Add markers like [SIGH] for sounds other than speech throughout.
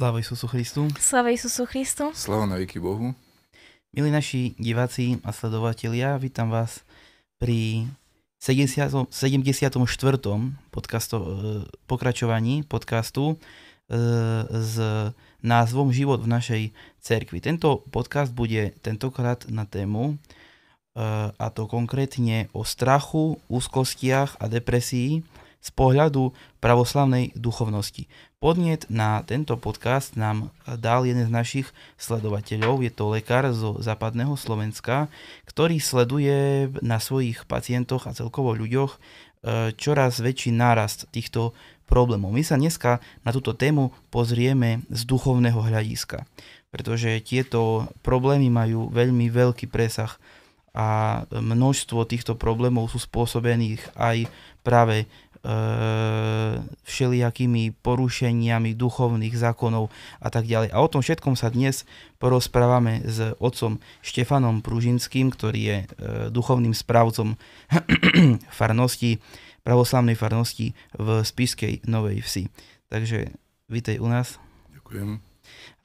Sláva Isusu Christu. Sláva Isusu Christu. Sláva na veky Bohu. Milí naši diváci a sledovatelia, vítam vás pri 70, 74. Podcasto, e, pokračovaní podcastu e, s názvom Život v našej cerkvi. Tento podcast bude tentokrát na tému e, a to konkrétne o strachu, úzkostiach a depresii, z pohľadu pravoslavnej duchovnosti. Podnet na tento podcast nám dal jeden z našich sledovateľov, je to lekár zo západného Slovenska, ktorý sleduje na svojich pacientoch a celkovo ľuďoch e, čoraz väčší nárast týchto problémov. My sa dneska na túto tému pozrieme z duchovného hľadiska, pretože tieto problémy majú veľmi veľký presah a množstvo týchto problémov sú spôsobených aj práve E, všelijakými porušeniami duchovných zákonov a tak ďalej. A o tom všetkom sa dnes porozprávame s otcom Štefanom Pružinským, ktorý je e, duchovným správcom [CLEARS THROAT] farnosti, pravoslavnej farnosti v Spiskej Novej Vsi. Takže vítej u nás. Ďakujem.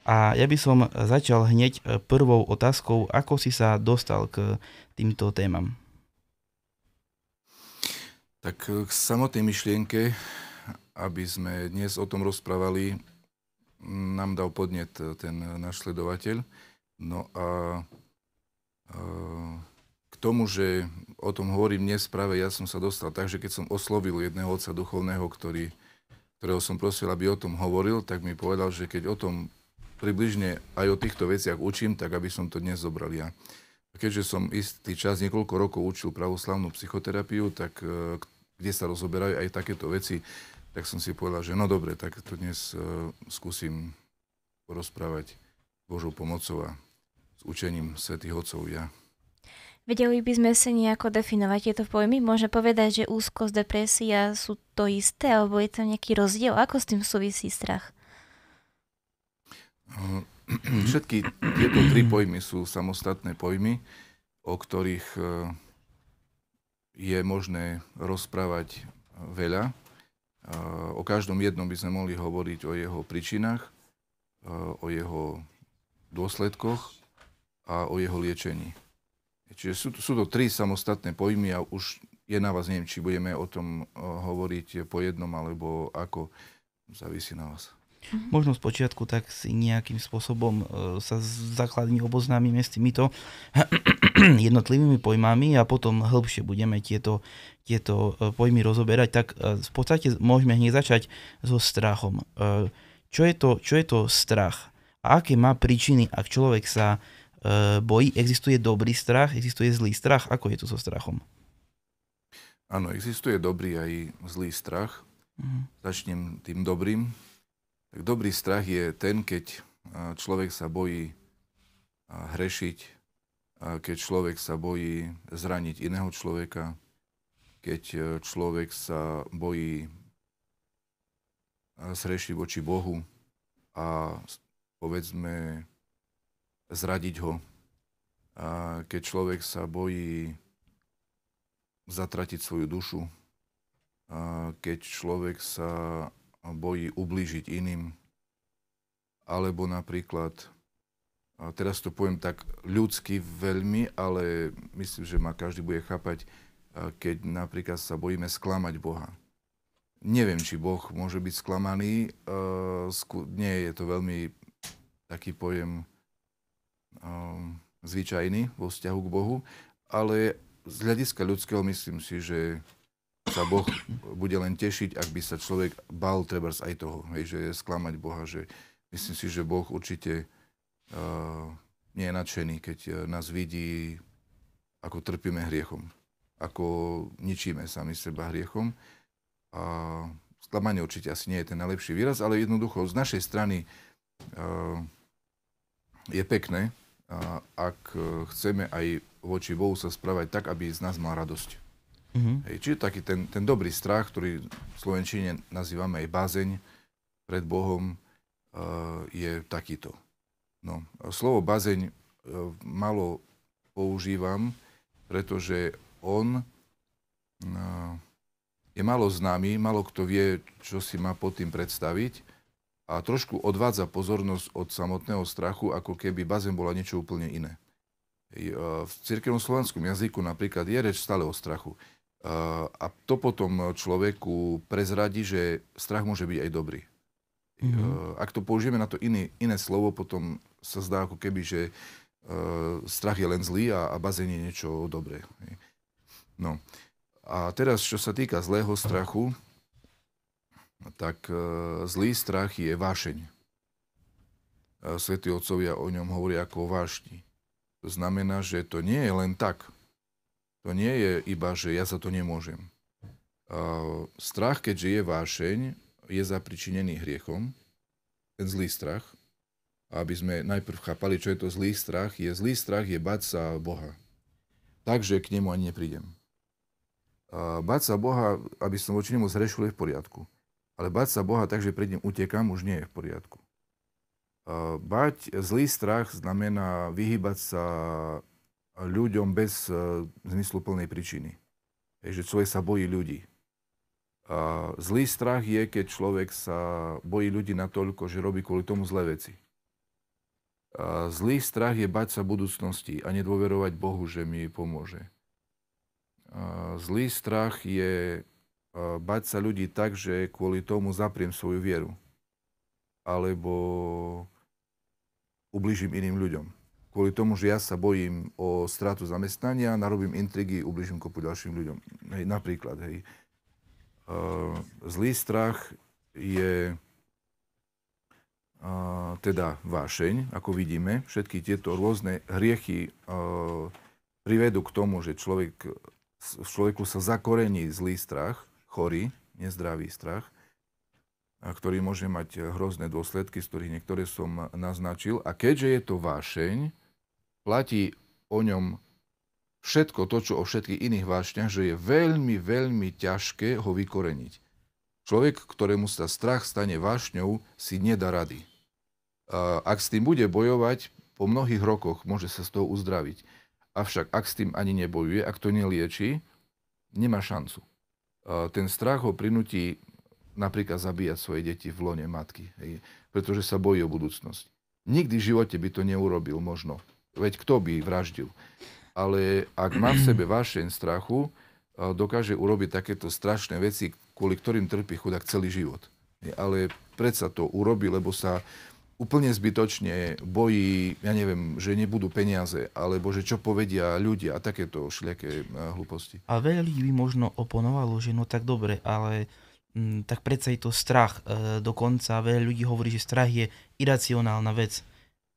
A ja by som začal hneď e, prvou otázkou, ako si sa dostal k týmto témam. Tak k eh, samotnej myšlienke, aby sme dnes o tom rozprávali, nám dal podnet eh, ten eh, náš sledovateľ. No a k tomu, že o tom hovorím dnes práve, ja som sa dostal tak, že keď som oslovil jedného otca duchovného, ktorý, ktorého som prosil, aby o tom hovoril, tak mi povedal, že keď o tom približne aj o týchto veciach učím, tak aby som to dnes zobral ja. Keďže som istý čas, niekoľko rokov učil pravoslavnú psychoterapiu, tak kde sa rozoberajú aj takéto veci, tak som si povedal, že no dobre, tak to dnes uh, skúsim porozprávať Božou pomocou a s učením svätých Otcov ja. Vedeli by sme sa nejako definovať tieto pojmy? Môže povedať, že úzkosť, depresia sú to isté, alebo je tam nejaký rozdiel? Ako s tým súvisí strach? No, [CLEARS THROAT] všetky tieto tri pojmy sú samostatné pojmy, o ktorých uh, je možné rozprávať e, veľa. E, o každom jednom by sme mohli hovoriť o jeho príčinách, e, o jeho dôsledkoch a o jeho liečení. Čiže sú, sú to tri samostatné pojmy a už je na vás, neviem, či budeme o tom hovoriť po jednom alebo ako, závisí na vás. Mhm. Možno z počiatku tak si nejakým spôsobom e, sa základne oboznámime s týmito [CLEARS THROAT] jednotlivými pojmami a potom hĺbšie budeme tieto, tieto e, pojmy rozoberať, tak e, v podstate môžeme hneď začať so strachom. Čo je to, čo je to strach? A aké má príčiny, ak človek sa bojí? Existuje dobrý strach, existuje zlý strach? Ako je to so strachom? Áno, existuje dobrý aj zlý strach. Mhm. Začnem tým dobrým tak dobrý strach je ten, keď človek sa bojí hrešiť, keď človek sa bojí zraniť iného človeka, keď e, človek sa bojí zrešiť voči Bohu a povedzme zradiť ho. A keď človek sa bojí zatratiť svoju dušu, a keď človek sa bojí ublížiť iným, alebo napríklad, a teraz to poviem tak ľudsky veľmi, ale myslím, že ma každý bude chápať, keď napríklad sa bojíme sklamať Boha. Neviem, či Boh môže byť sklamaný, nie je to veľmi taký pojem zvyčajný vo vzťahu k Bohu, ale z hľadiska ľudského myslím si, že sa Boh bude len tešiť, ak by sa človek bal trebárs aj toho, hej, že je sklamať Boha, že myslím si, že Boh určite uh, nie je nadšený, keď eh, nás vidí, ako trpíme hriechom, ako ničíme sami seba hriechom. A sklamanie určite asi nie je ten najlepší výraz, ale jednoducho z našej strany uh, je pekné, uh, ak chceme aj voči Bohu sa správať tak, aby z nás mal radosť. Mm-hmm. Hej, čiže taký ten, ten dobrý strach, ktorý v Slovenčine nazývame aj bázeň pred Bohom, uh, je takýto. No, slovo bázeň uh, malo používam, pretože on uh, je malo známy, málo kto vie, čo si má pod tým predstaviť a trošku odvádza pozornosť od samotného strachu, ako keby bazén bola niečo úplne iné. V cirkevnom slovenskom jazyku napríklad je reč stále o strachu. Eh, a to potom človeku prezradí, že strach môže byť aj dobrý. Mm-hmm. Ak to použijeme na to iné, iné slovo, potom sa zdá ako keby, že eh, strach je len zlý a, a bazén je niečo dobré. No. A teraz, čo sa týka zlého strachu, tak zlý strach je vášeň. Svetí otcovia o ňom hovoria ako o vášni. To znamená, že to nie je len tak. To nie je iba, že ja za to nemôžem. Uh, strach, keďže je vášeň, je zapričinený hriechom, ten zlý strach. Aby sme najprv chápali, čo je to zlý strach, je zlý strach je bať sa Boha. Takže k nemu ani neprídem. Uh, bať sa Boha, aby som voči nemu zrešil, je v poriadku. Ale bať sa Boha tak, že pred ním utekám, už nie je v poriadku. Uh, bať, zlý strach znamená vyhybať sa ľuďom bez e, zmysluplnej príčiny. Takže človek sa bojí ľudí. Uh, zlý strach je, keď človek sa bojí ľudí natoľko, že robí kvôli tomu zlé veci. Uh, zlý strach je bať sa budúcnosti a nedôverovať Bohu, že mi pomôže. Uh, zlý strach je e, bať sa ľudí tak, že kvôli tomu zapriem svoju vieru. Alebo ubližím iným ľuďom kvôli tomu, že ja sa bojím o stratu zamestnania, narobím intrigy, ubližím kopu ďalším ľuďom. Hej, napríklad, hej. Uh, zlý strach je uh, teda vášeň, ako vidíme. Všetky tieto rôzne hriechy uh, privedú k tomu, že človek, v človeku sa zakorení zlý strach, chorý, nezdravý strach, ktorý môže mať hrozné dôsledky, z ktorých niektoré som naznačil. A keďže je to vášeň, platí o ňom všetko to, čo o všetkých iných vášňach, že je veľmi, veľmi ťažké ho vykoreniť. Človek, ktorému sa strach stane vášňou, si nedá rady. Ak s tým bude bojovať, po mnohých rokoch môže sa z toho uzdraviť. Avšak ak s tým ani nebojuje, ak to nelieči, nemá šancu. Ten strach ho prinúti napríklad zabíjať svoje deti v lone matky, hej, pretože sa bojí o budúcnosť. Nikdy v živote by to neurobil možno. Veď kto by vraždil? Ale ak má v sebe vášeň strachu, dokáže urobiť takéto strašné veci, kvôli ktorým trpí chudák celý život. Ale predsa to urobí, lebo sa úplne zbytočne bojí, ja neviem, že nebudú peniaze, alebo že čo povedia ľudia a takéto šľaké e, hlúposti. A veľa ľudí by možno oponovalo, že no tak dobre, ale m, mm, tak predsa je to strach. E, dokonca veľa ľudí hovorí, že strach je iracionálna vec.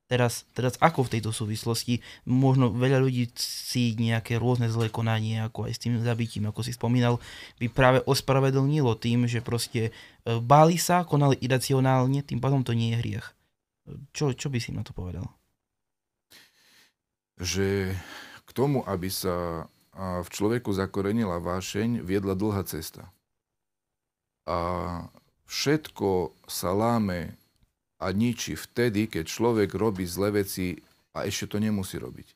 Teraz, teraz ako v tejto súvislosti, možno veľa ľudí si nejaké rôzne zlé konanie, ako aj s tým zabitím, ako si spomínal, by práve ospravedlnilo tým, že proste e, báli sa, konali iracionálne, tým pádom to nie je hriech. Čo, čo by si na to povedal? Že k tomu, aby sa v človeku zakorenila vášeň, viedla dlhá cesta. A všetko sa láme a ničí vtedy, keď človek robí zlé veci a ešte to nemusí robiť.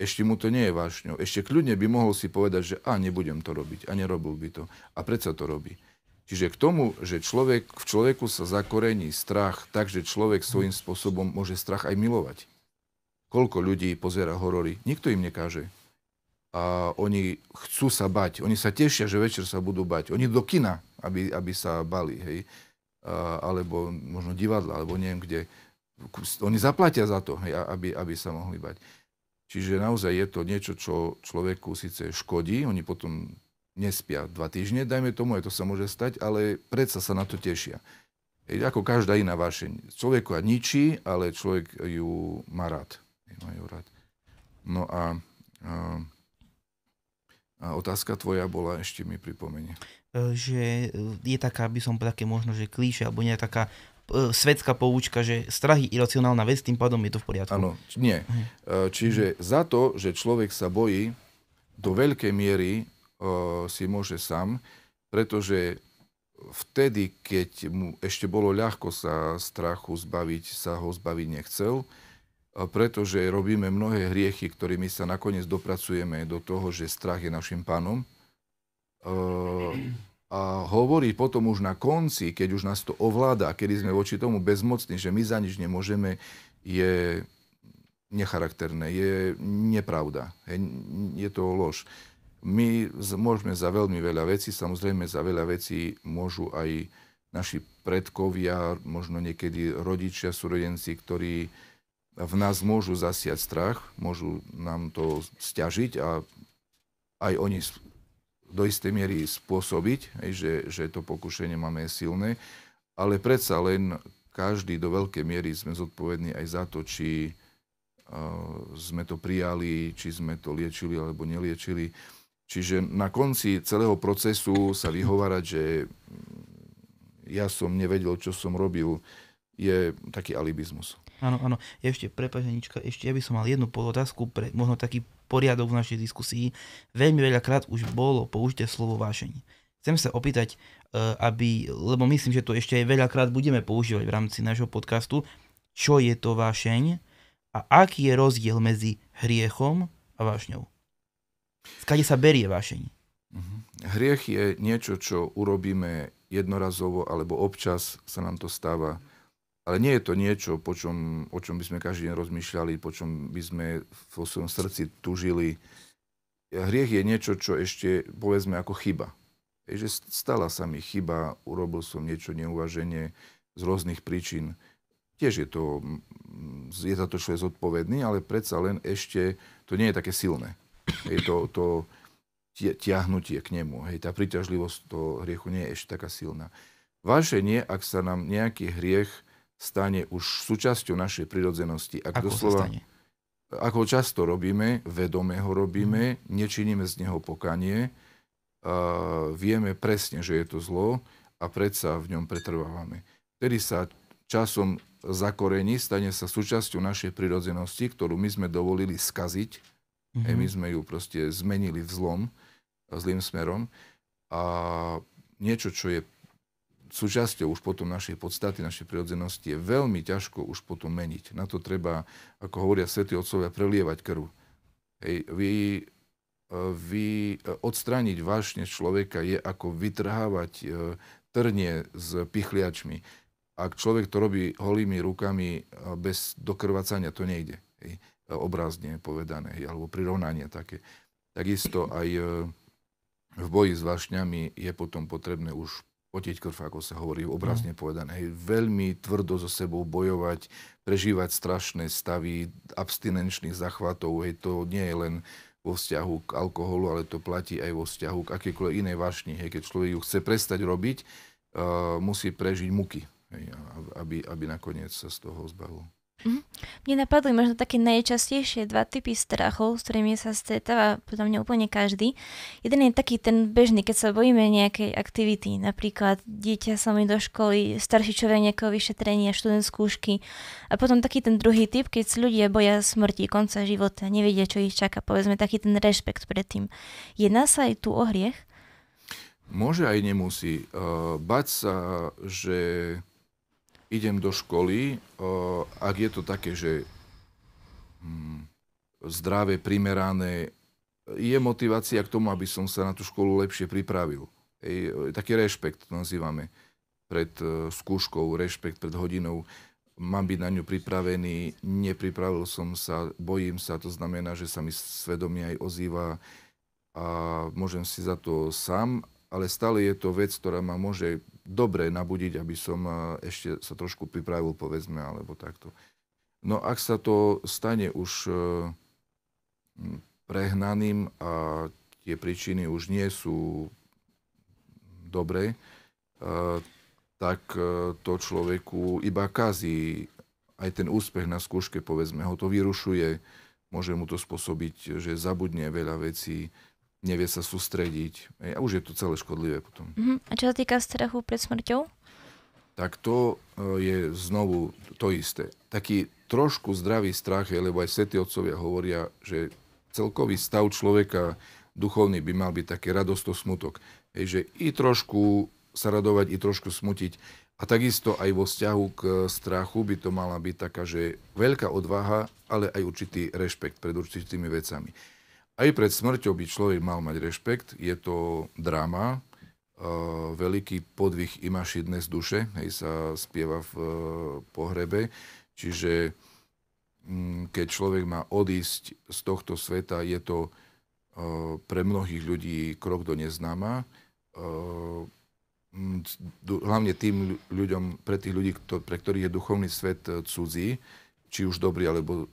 Ešte mu to nie je vášňou. Ešte kľudne by mohol si povedať, že a nebudem to robiť a nerobil by to. A predsa to robí. Čiže k tomu, že človek, v človeku sa zakorení strach, takže človek svojím spôsobom môže strach aj milovať. Koľko ľudí pozera horory, nikto im nekáže. A oni chcú sa bať, oni sa tešia, že večer sa budú bať. Oni do kina, aby, aby sa bali. Hej alebo možno divadla, alebo neviem kde. Oni zaplatia za to, hej, aby, aby sa mohli bať. Čiže naozaj je to niečo, čo človeku síce škodí, oni potom nespia dva týždne, dajme tomu, aj to sa môže stať, ale predsa sa na to tešia. Hej, ako každá iná vášeň. Človeku a ničí, ale človek ju má rád. Má ju rád. No a... a a otázka tvoja bola, ešte mi pripomenie. Že e, je taká, by som také možno, že klíše, alebo nie taká e, svetská poučka, že strahy iracionálna vec, tým pádom je to v poriadku. Áno, nie. Hm. Čiže za to, že človek sa bojí, do veľkej miery e, si môže sám, pretože vtedy, keď mu ešte bolo ľahko sa strachu zbaviť, sa ho zbaviť nechcel, pretože robíme mnohé hriechy, ktorými sa nakoniec dopracujeme do toho, že strach je našim pánom. Eh, a hovorí potom už na konci, keď už nás to ovláda, kedy sme voči tomu bezmocní, že my za nič nemôžeme, je necharakterné, je nepravda, je to lož. My môžeme za veľmi veľa vecí, samozrejme za veľa vecí môžu aj naši predkovia, možno niekedy rodičia, súrodenci, ktorí v nás môžu zasiať strach, môžu nám to stiažiť a aj oni do istej miery spôsobiť, že, že to pokušenie máme silné, ale predsa len každý do veľkej miery sme zodpovední aj za to, či eh, sme to prijali, či sme to liečili alebo neliečili. Čiže na konci celého procesu sa vyhovárať, že mm, ja som nevedel, čo som robil, je taký alibizmus. Áno, áno. ešte, prepaženička, ešte ja by som mal jednu podotázku pre možno taký poriadok v našej diskusii. Veľmi veľakrát už bolo použité slovo vášeň. Chcem sa opýtať, eh, aby, lebo myslím, že to ešte aj veľakrát budeme používať v rámci nášho podcastu, čo je to vášeň a aký je rozdiel medzi hriechom a vášňou. Skade sa berie vášeň? Mhm. Hriech je niečo, čo urobíme jednorazovo alebo občas sa nám to stáva ale nie je to niečo, po čom, o čom by sme každý deň rozmýšľali, po čom by sme vo svojom srdci tužili. Hriech je niečo, čo ešte povedzme ako chyba. Je, že stala sa mi chyba, urobil som niečo neuvaženie z rôznych príčin. Tiež je to, je za to človek zodpovedný, ale predsa len ešte to nie je také silné. Je to, to tiahnutie k nemu. Hej, tá príťažlivosť toho hriechu nie je ešte taká silná. nie, ak sa nám nejaký hriech stane už súčasťou našej prirodzenosti. Ak ako doslova, sa stane? Ako často robíme, vedome ho robíme, mm. nečiníme z neho pokanie, a vieme presne, že je to zlo a predsa v ňom pretrvávame. Vtedy sa časom zakorení, stane sa súčasťou našej prirodzenosti, ktorú my sme dovolili skaziť. Mm-hmm. my sme ju proste zmenili v zlom, zlým smerom. A niečo, čo je súčasťou už potom našej podstaty, našej prirodzenosti je veľmi ťažko už potom meniť. Na to treba, ako hovoria svätí otcovia, prelievať krv. Hej, vy, e, vy e, odstrániť vášne človeka je ako vytrhávať e, trnie s pichliačmi. Ak človek to robí holými rukami bez dokrvácania, to nejde. Hej, obrazne povedané, hej, alebo prirovnanie také. Takisto aj v boji s vášňami je potom potrebné už Oteť krv, ako sa hovorí, mm. obrazne povedané. Hej, veľmi tvrdo so sebou bojovať, prežívať strašné stavy abstinenčných zachvatov. Hej, to nie je len vo vzťahu k alkoholu, ale to platí aj vo vzťahu k akékoľvek inej vášni. Hej, keď človek ju chce prestať robiť, uh, musí prežiť muky, hej, aby, aby nakoniec sa z toho zbavil. Mhm. Mne napadli možno také najčastejšie dva typy strachov, s ktorými sa stretáva podľa mňa úplne každý. Jeden je taký ten bežný, keď sa bojíme nejakej aktivity, napríklad dieťa sa mi do školy, starší človek nejakého vyšetrenia, študent skúšky. A potom taký ten druhý typ, keď sa ľudia boja smrti, konca života, nevedia, čo ich čaká, povedzme taký ten rešpekt pred tým. Jedná sa aj tu o hriech? Môže aj nemusí. Uh, bať sa, že idem do školy, e, ak je to také, že mm, zdravé, primerané, je motivácia k tomu, aby som sa na tú školu lepšie pripravil. Ej, e, taký rešpekt to nazývame pred e, skúškou, rešpekt pred hodinou. Mám byť na ňu pripravený, nepripravil som sa, bojím sa, to znamená, že sa mi svedomie aj ozýva a môžem si za to sám ale stále je to vec, ktorá ma môže dobre nabudiť, aby som eh, ešte sa trošku pripravil, povedzme, alebo takto. No ak sa to stane už eh, prehnaným a tie príčiny už nie sú dobré, eh, tak to človeku iba kazí aj ten úspech na skúške, povedzme, ho to vyrušuje, môže mu to spôsobiť, že zabudne veľa vecí, nevie sa sústrediť. A už je to celé škodlivé potom. Uh-huh. A čo sa týka strachu pred smrťou? Tak to e, je znovu to isté. Taký trošku zdravý strach, lebo aj svätí otcovia hovoria, že celkový stav človeka duchovný by mal byť taký radosť, smutok. Hej, že i trošku sa radovať, i trošku smutiť. A takisto aj vo vzťahu k strachu by to mala byť taká, že veľká odvaha, ale aj určitý rešpekt pred určitými vecami. Aj pred smrťou by človek mal mať rešpekt. Je to drama, E, veľký podvih imaši dnes duše, hej, sa spieva v e, pohrebe. Čiže m, mm, keď človek má odísť z tohto sveta, je to e, pre mnohých ľudí krok do neznáma. E, hlavne tým ľuďom, pre tých ľudí, kto, pre ktorých je duchovný svet e, cudzí, či už dobrý alebo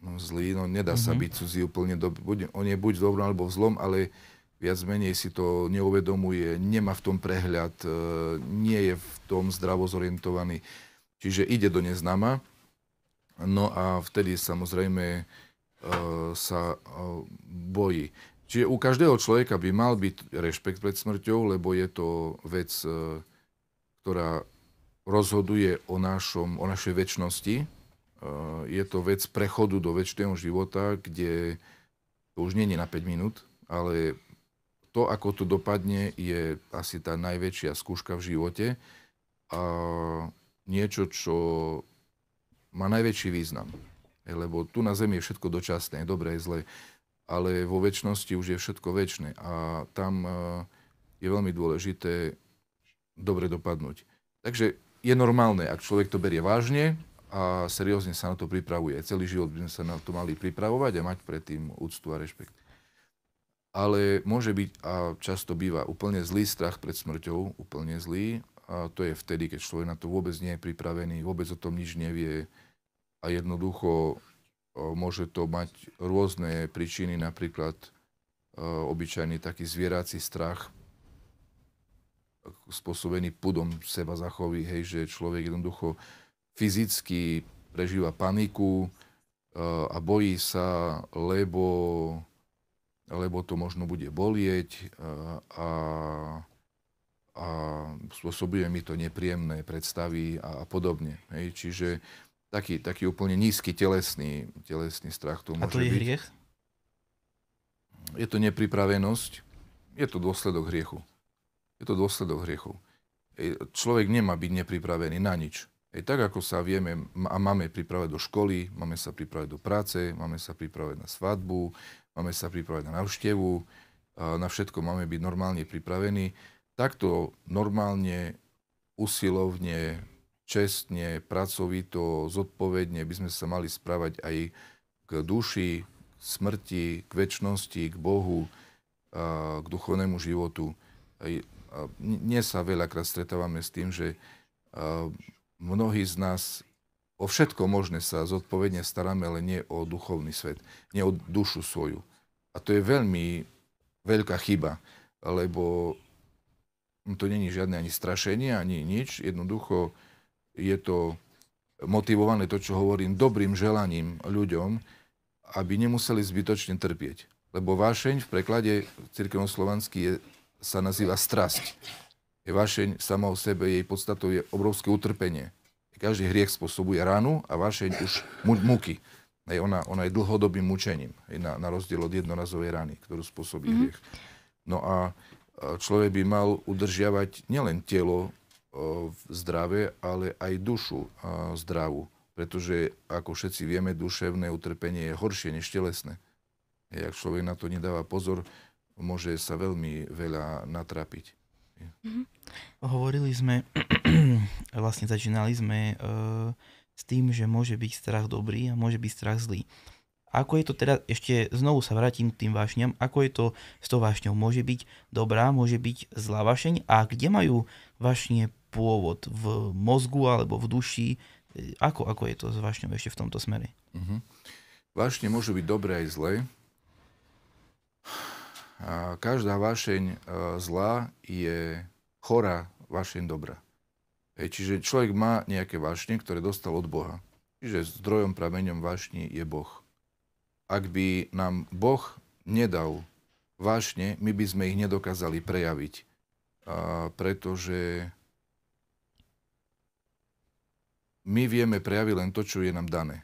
No, zlý, no nedá mm-hmm. sa mhm. byť cudzí úplne, do, buď, on je buď v dobrom alebo v zlom, ale viac menej si to neuvedomuje, nemá v tom prehľad, e, nie je v tom zdravo zorientovaný. Čiže ide do neznáma. No a vtedy samozrejme e, sa e, bojí. Čiže u každého človeka by mal byť rešpekt pred smrťou, lebo je to vec, ktorá rozhoduje o, našom, o našej väčšnosti, Eh, je to vec prechodu do väčšného života, kde to už nie je na 5 minút, ale to, ako to dopadne, je asi tá najväčšia skúška v živote a niečo, čo má najväčší význam. Lebo tu na Zemi je všetko dočasné, dobré, zlé, ale vo väčšnosti už je všetko väčšie a tam eh, je veľmi dôležité dobre dopadnúť. Takže je normálne, ak človek to berie vážne, a seriózne sa na to pripravuje. Celý život by sme sa na to mali pripravovať a mať predtým úctu a rešpekt. Ale môže byť a často býva úplne zlý strach pred smrťou, úplne zlý. A to je vtedy, keď človek na to vôbec nie je pripravený, vôbec o tom nič nevie a jednoducho môže to mať rôzne príčiny, napríklad obyčajný taký zvierací strach spôsobený pudom seba zachoví, hej, že človek jednoducho fyzicky prežíva paniku e, a bojí sa, lebo, lebo to možno bude bolieť e, a, a spôsobuje mi to nepríjemné predstavy a, a podobne. Hej, čiže taký, taký úplne nízky telesný, telesný strach to môže A to je byť. hriech? Je to nepripravenosť, je to dôsledok hriechu. Je to dôsledok hriechu. E, človek nemá byť nepripravený na nič. Hej, tak ako sa vieme a máme pripravať do školy, máme sa pripravať do práce, máme sa pripravať na svadbu, máme sa pripravať na návštevu, na všetko máme byť normálne pripravení, takto normálne, usilovne, čestne, pracovito, zodpovedne by sme sa mali správať aj k duši, k smrti, k väčšnosti, k Bohu, k duchovnému životu. Dnes sa veľakrát stretávame s tým, že mnohí z nás o všetko možné sa zodpovedne staráme, ale nie o duchovný svet, nie o dušu svoju. A to je veľmi veľká chyba, lebo to není žiadne ani strašenie, ani nič. Jednoducho je to motivované, to čo hovorím, dobrým želaním ľuďom, aby nemuseli zbytočne trpieť. Lebo vášeň v preklade cirkevnoslovanský je, sa nazýva strasť. Vášeň sama o sebe, jej podstatou je obrovské utrpenie. Každý hriech spôsobuje ranu a vášeň už mu- muky. Hej, ona, ona je dlhodobým mučením, hej, na, na rozdiel od jednorazovej rany, ktorú spôsobí mm-hmm. hriech. No a človek by mal udržiavať nielen telo v zdrave, ale aj dušu zdravú. Pretože, ako všetci vieme, duševné utrpenie je horšie než telesné. ak človek na to nedáva pozor, môže sa veľmi veľa natrapiť. Mm-hmm. Hovorili sme, [CLEARS THROAT] vlastne začínali sme uh, s tým, že môže byť strach dobrý a môže byť strach zlý. Ako je to teda, ešte znovu sa vrátim k tým vášňam, ako je to s tou vášňou? Môže byť dobrá, môže byť zlá vášeň a kde majú vášne pôvod? V mozgu alebo v duši? E, ako, ako je to s vášňou ešte v tomto smere? Mm-hmm. Vášne môžu byť dobré aj zlé každá vášeň e, zla je chorá vášeň dobra. Hej, čiže človek má nejaké vášne, ktoré dostal od Boha. Čiže zdrojom, prameňom vášni je Boh. Ak by nám Boh nedal vášne, my by sme ich nedokázali prejaviť. A pretože my vieme prejaviť len to, čo je nám dané.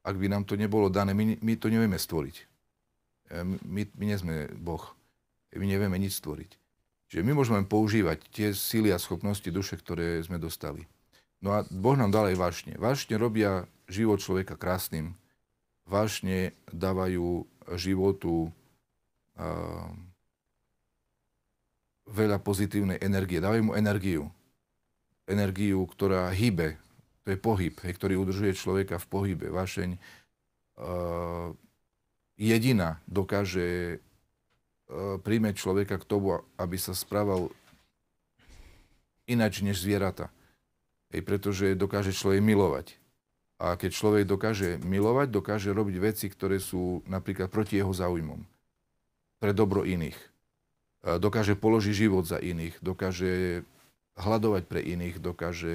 Ak by nám to nebolo dané, my, my to nevieme stvoriť. My, my nie sme Boh. My nevieme nič stvoriť. Čiže my môžeme používať tie síly a schopnosti duše, ktoré sme dostali. No a Boh nám dal aj vášne. Vášne robia život človeka krásnym. Vášne dávajú životu uh, veľa pozitívnej energie. Dávajú mu energiu. Energiu, ktorá hýbe. To je pohyb, hej, ktorý udržuje človeka v pohybe. Vášeň uh, jediná dokáže e, príjmeť človeka k tomu, aby sa správal inač než zvieratá. Ej, pretože dokáže človek milovať. A keď človek dokáže milovať, dokáže robiť veci, ktoré sú napríklad proti jeho záujmom. Pre dobro iných. E, dokáže položiť život za iných, dokáže hľadovať pre iných, dokáže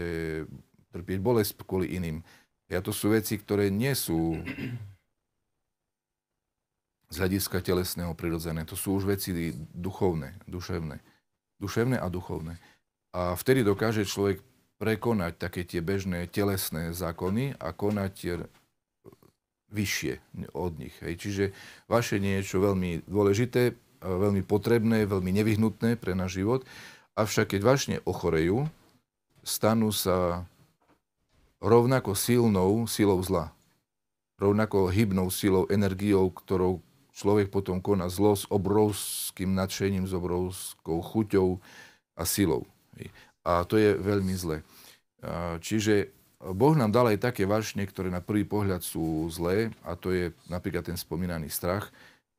trpieť bolesť kvôli iným. Ja to sú veci, ktoré nie sú z hľadiska telesného prirodzené. To sú už veci duchovné, duševné. Duševné a duchovné. A vtedy dokáže človek prekonať také tie bežné telesné zákony a konať eh, vyššie od nich. Hej. Čiže vaše niečo veľmi dôležité, eh, veľmi potrebné, veľmi nevyhnutné pre náš život. Avšak keď vášne ochorejú, stanú sa rovnako silnou silou zla. Rovnako hybnou silou, energiou, ktorou človek potom koná zlo s obrovským nadšením, s obrovskou chuťou a silou. A to je veľmi zle. Čiže Boh nám dal aj také vášne, ktoré na prvý pohľad sú zlé, a to je napríklad ten spomínaný strach.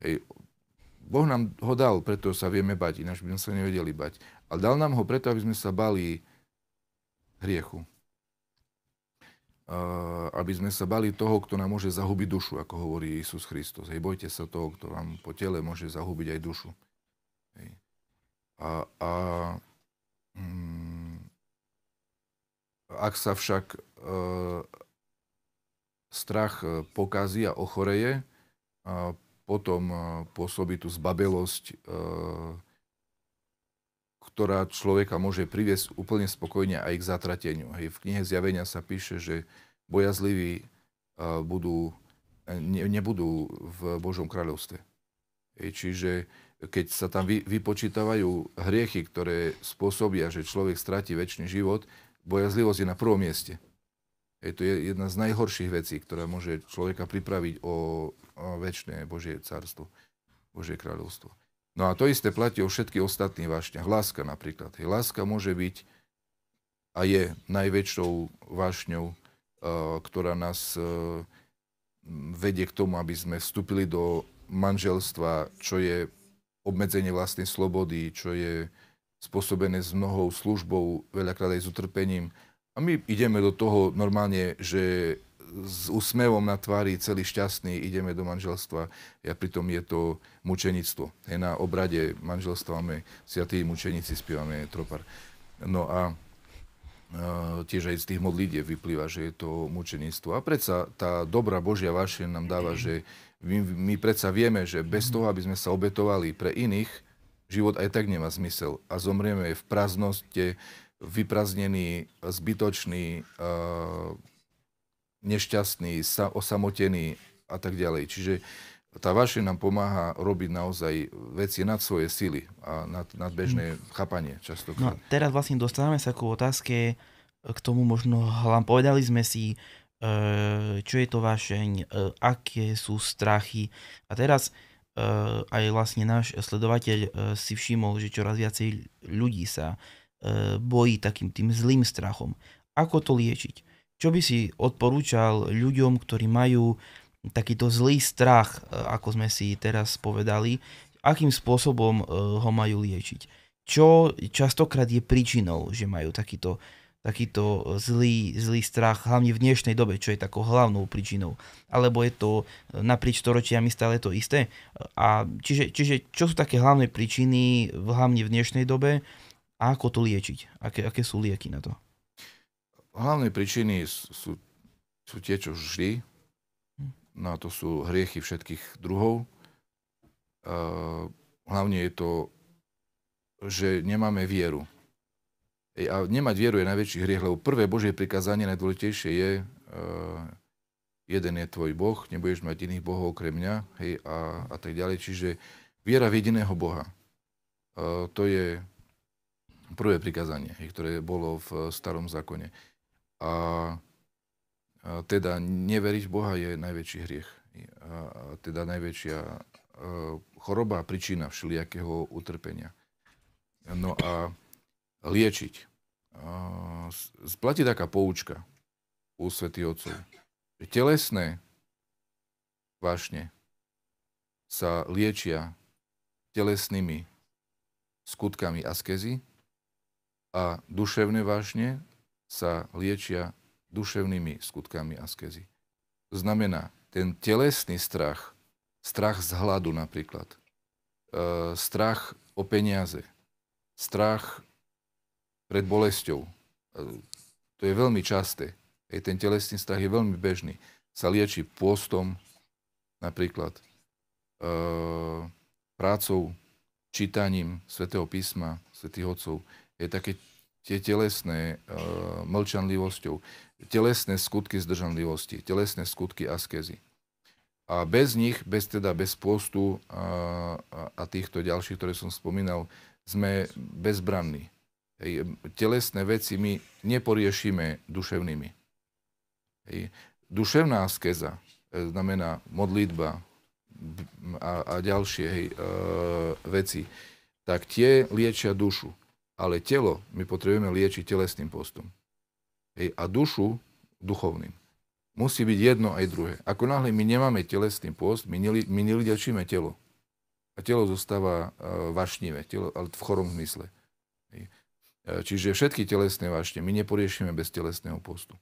Hej. Boh nám ho dal, preto sa vieme bať, ináč by sme sa nevedeli bať. Ale dal nám ho preto, aby sme sa bali hriechu aby sme sa bali toho, kto nám môže zahubiť dušu, ako hovorí Isus Kristus. Hej, bojte sa toho, kto vám po tele môže zahubiť aj dušu. Hej. A, a mm, ak sa však e, strach e, pokazí a ochoreje, a potom e, pôsobí tú zbabelosť e, ktorá človeka môže priviesť úplne spokojne aj k zatrateniu. Hej, v knihe Zjavenia sa píše, že bojazliví eh, budú, ne, nebudú v Božom kráľovstve. Hej, čiže keď sa tam vy, vypočítavajú hriechy, ktoré spôsobia, že človek stráti väčší život, bojazlivosť je na prvom mieste. Hej, to je jedna z najhorších vecí, ktorá môže človeka pripraviť o, o väčšie Božie carstvo, Božie kráľovstvo. No a to isté platí o všetky ostatní vášňach. Láska napríklad. Hej, láska môže byť a je najväčšou vášňou, e, ktorá nás e, vedie k tomu, aby sme vstúpili do manželstva, čo je obmedzenie vlastnej slobody, čo je spôsobené s mnohou službou, veľakrát aj s utrpením. A my ideme do toho normálne, že s úsmevom na tvári, celý šťastný, ideme do manželstva a pritom je to mučenictvo. Je na obrade manželstva máme sviatí mučeníci, spievame tropar. No a e, tiež aj z tých modlitev vyplýva, že je to mučenictvo. A predsa tá dobrá Božia vaše nám dáva, že my, my predsa vieme, že bez toho, aby sme sa obetovali pre iných, život aj tak nemá zmysel. A zomrieme v prázdnosti, vypraznený, zbytočný, e, nešťastný, sa, osamotený a tak ďalej. Čiže tá vaše nám pomáha robiť naozaj veci nad svoje sily a nad, nad bežné hm. chápanie často. No, teraz vlastne dostávame sa ku otázke, eh, k tomu možno hlavne. Povedali sme si, eh, čo je to vášeň, eh, aké sú strachy. A teraz aj vlastne náš sledovateľ si všimol, že čoraz viacej ľudí sa bojí takým tým zlým strachom. Ako to liečiť? Čo by si odporúčal ľuďom, ktorí majú takýto zlý strach, e, ako sme si teraz povedali, akým spôsobom e, ho majú liečiť? Čo častokrát je príčinou, že majú takýto, takýto zlý, zlý strach, hlavne v dnešnej dobe, čo je takou hlavnou príčinou? Alebo je to e, naprieč storočiami stále to isté? A čiže, čiže čo sú také hlavné príčiny, hlavne v dnešnej dobe, a ako to liečiť? Aké, aké sú lieky na to? Hlavné príčiny sú, sú tie, čo vždy. No a to sú hriechy všetkých druhov. Uh, hlavne je to, že nemáme vieru. Ej, a nemať vieru je najväčší hriech, lebo prvé Božie prikázanie najdôležitejšie je uh, jeden je tvoj Boh, nebudeš mať iných bohov okrem mňa, hej, a, a tak ďalej. Čiže viera v jediného Boha. Uh, to je prvé prikázanie, ktoré bolo v starom zákone. A, a teda neveriť Boha je najväčší hriech. A, a teda najväčšia a, e, choroba príčina všelijakého utrpenia. No a liečiť. A, taká poučka u svätých Otcov. Telesné vášne sa liečia telesnými skutkami askezy a duševné vášne sa liečia duševnými skutkami askezy. To znamená, ten telesný strach, strach z hladu napríklad, e, strach o peniaze, strach pred bolesťou, e, to je veľmi časté. Ej, ten telesný strach je veľmi bežný. Sa lieči pôstom napríklad, e, prácou, čítaním svätého písma, svätých otcov. Je také tie telesné e, mlčanlivosťou, telesné skutky zdržanlivosti, telesné skutky askezy. A bez nich, bez teda bez postu eh, a, a týchto ďalších, ktoré som spomínal, sme bezbranní. Hej, telesné veci my neporiešime duševnými. Hej. Duševná askeza eh, znamená modlitba a, a ďalšie hej, e, veci, tak tie liečia dušu ale telo my potrebujeme liečiť telesným postom. Hej, a dušu duchovným. Musí byť jedno aj druhé. Ako náhle my nemáme telesný post, my, neli, my neliečíme telo. A telo zostáva uh, e, vašnivé, telo, ale v chorom zmysle. E, čiže všetky telesné vášne my neporiešime bez telesného postu.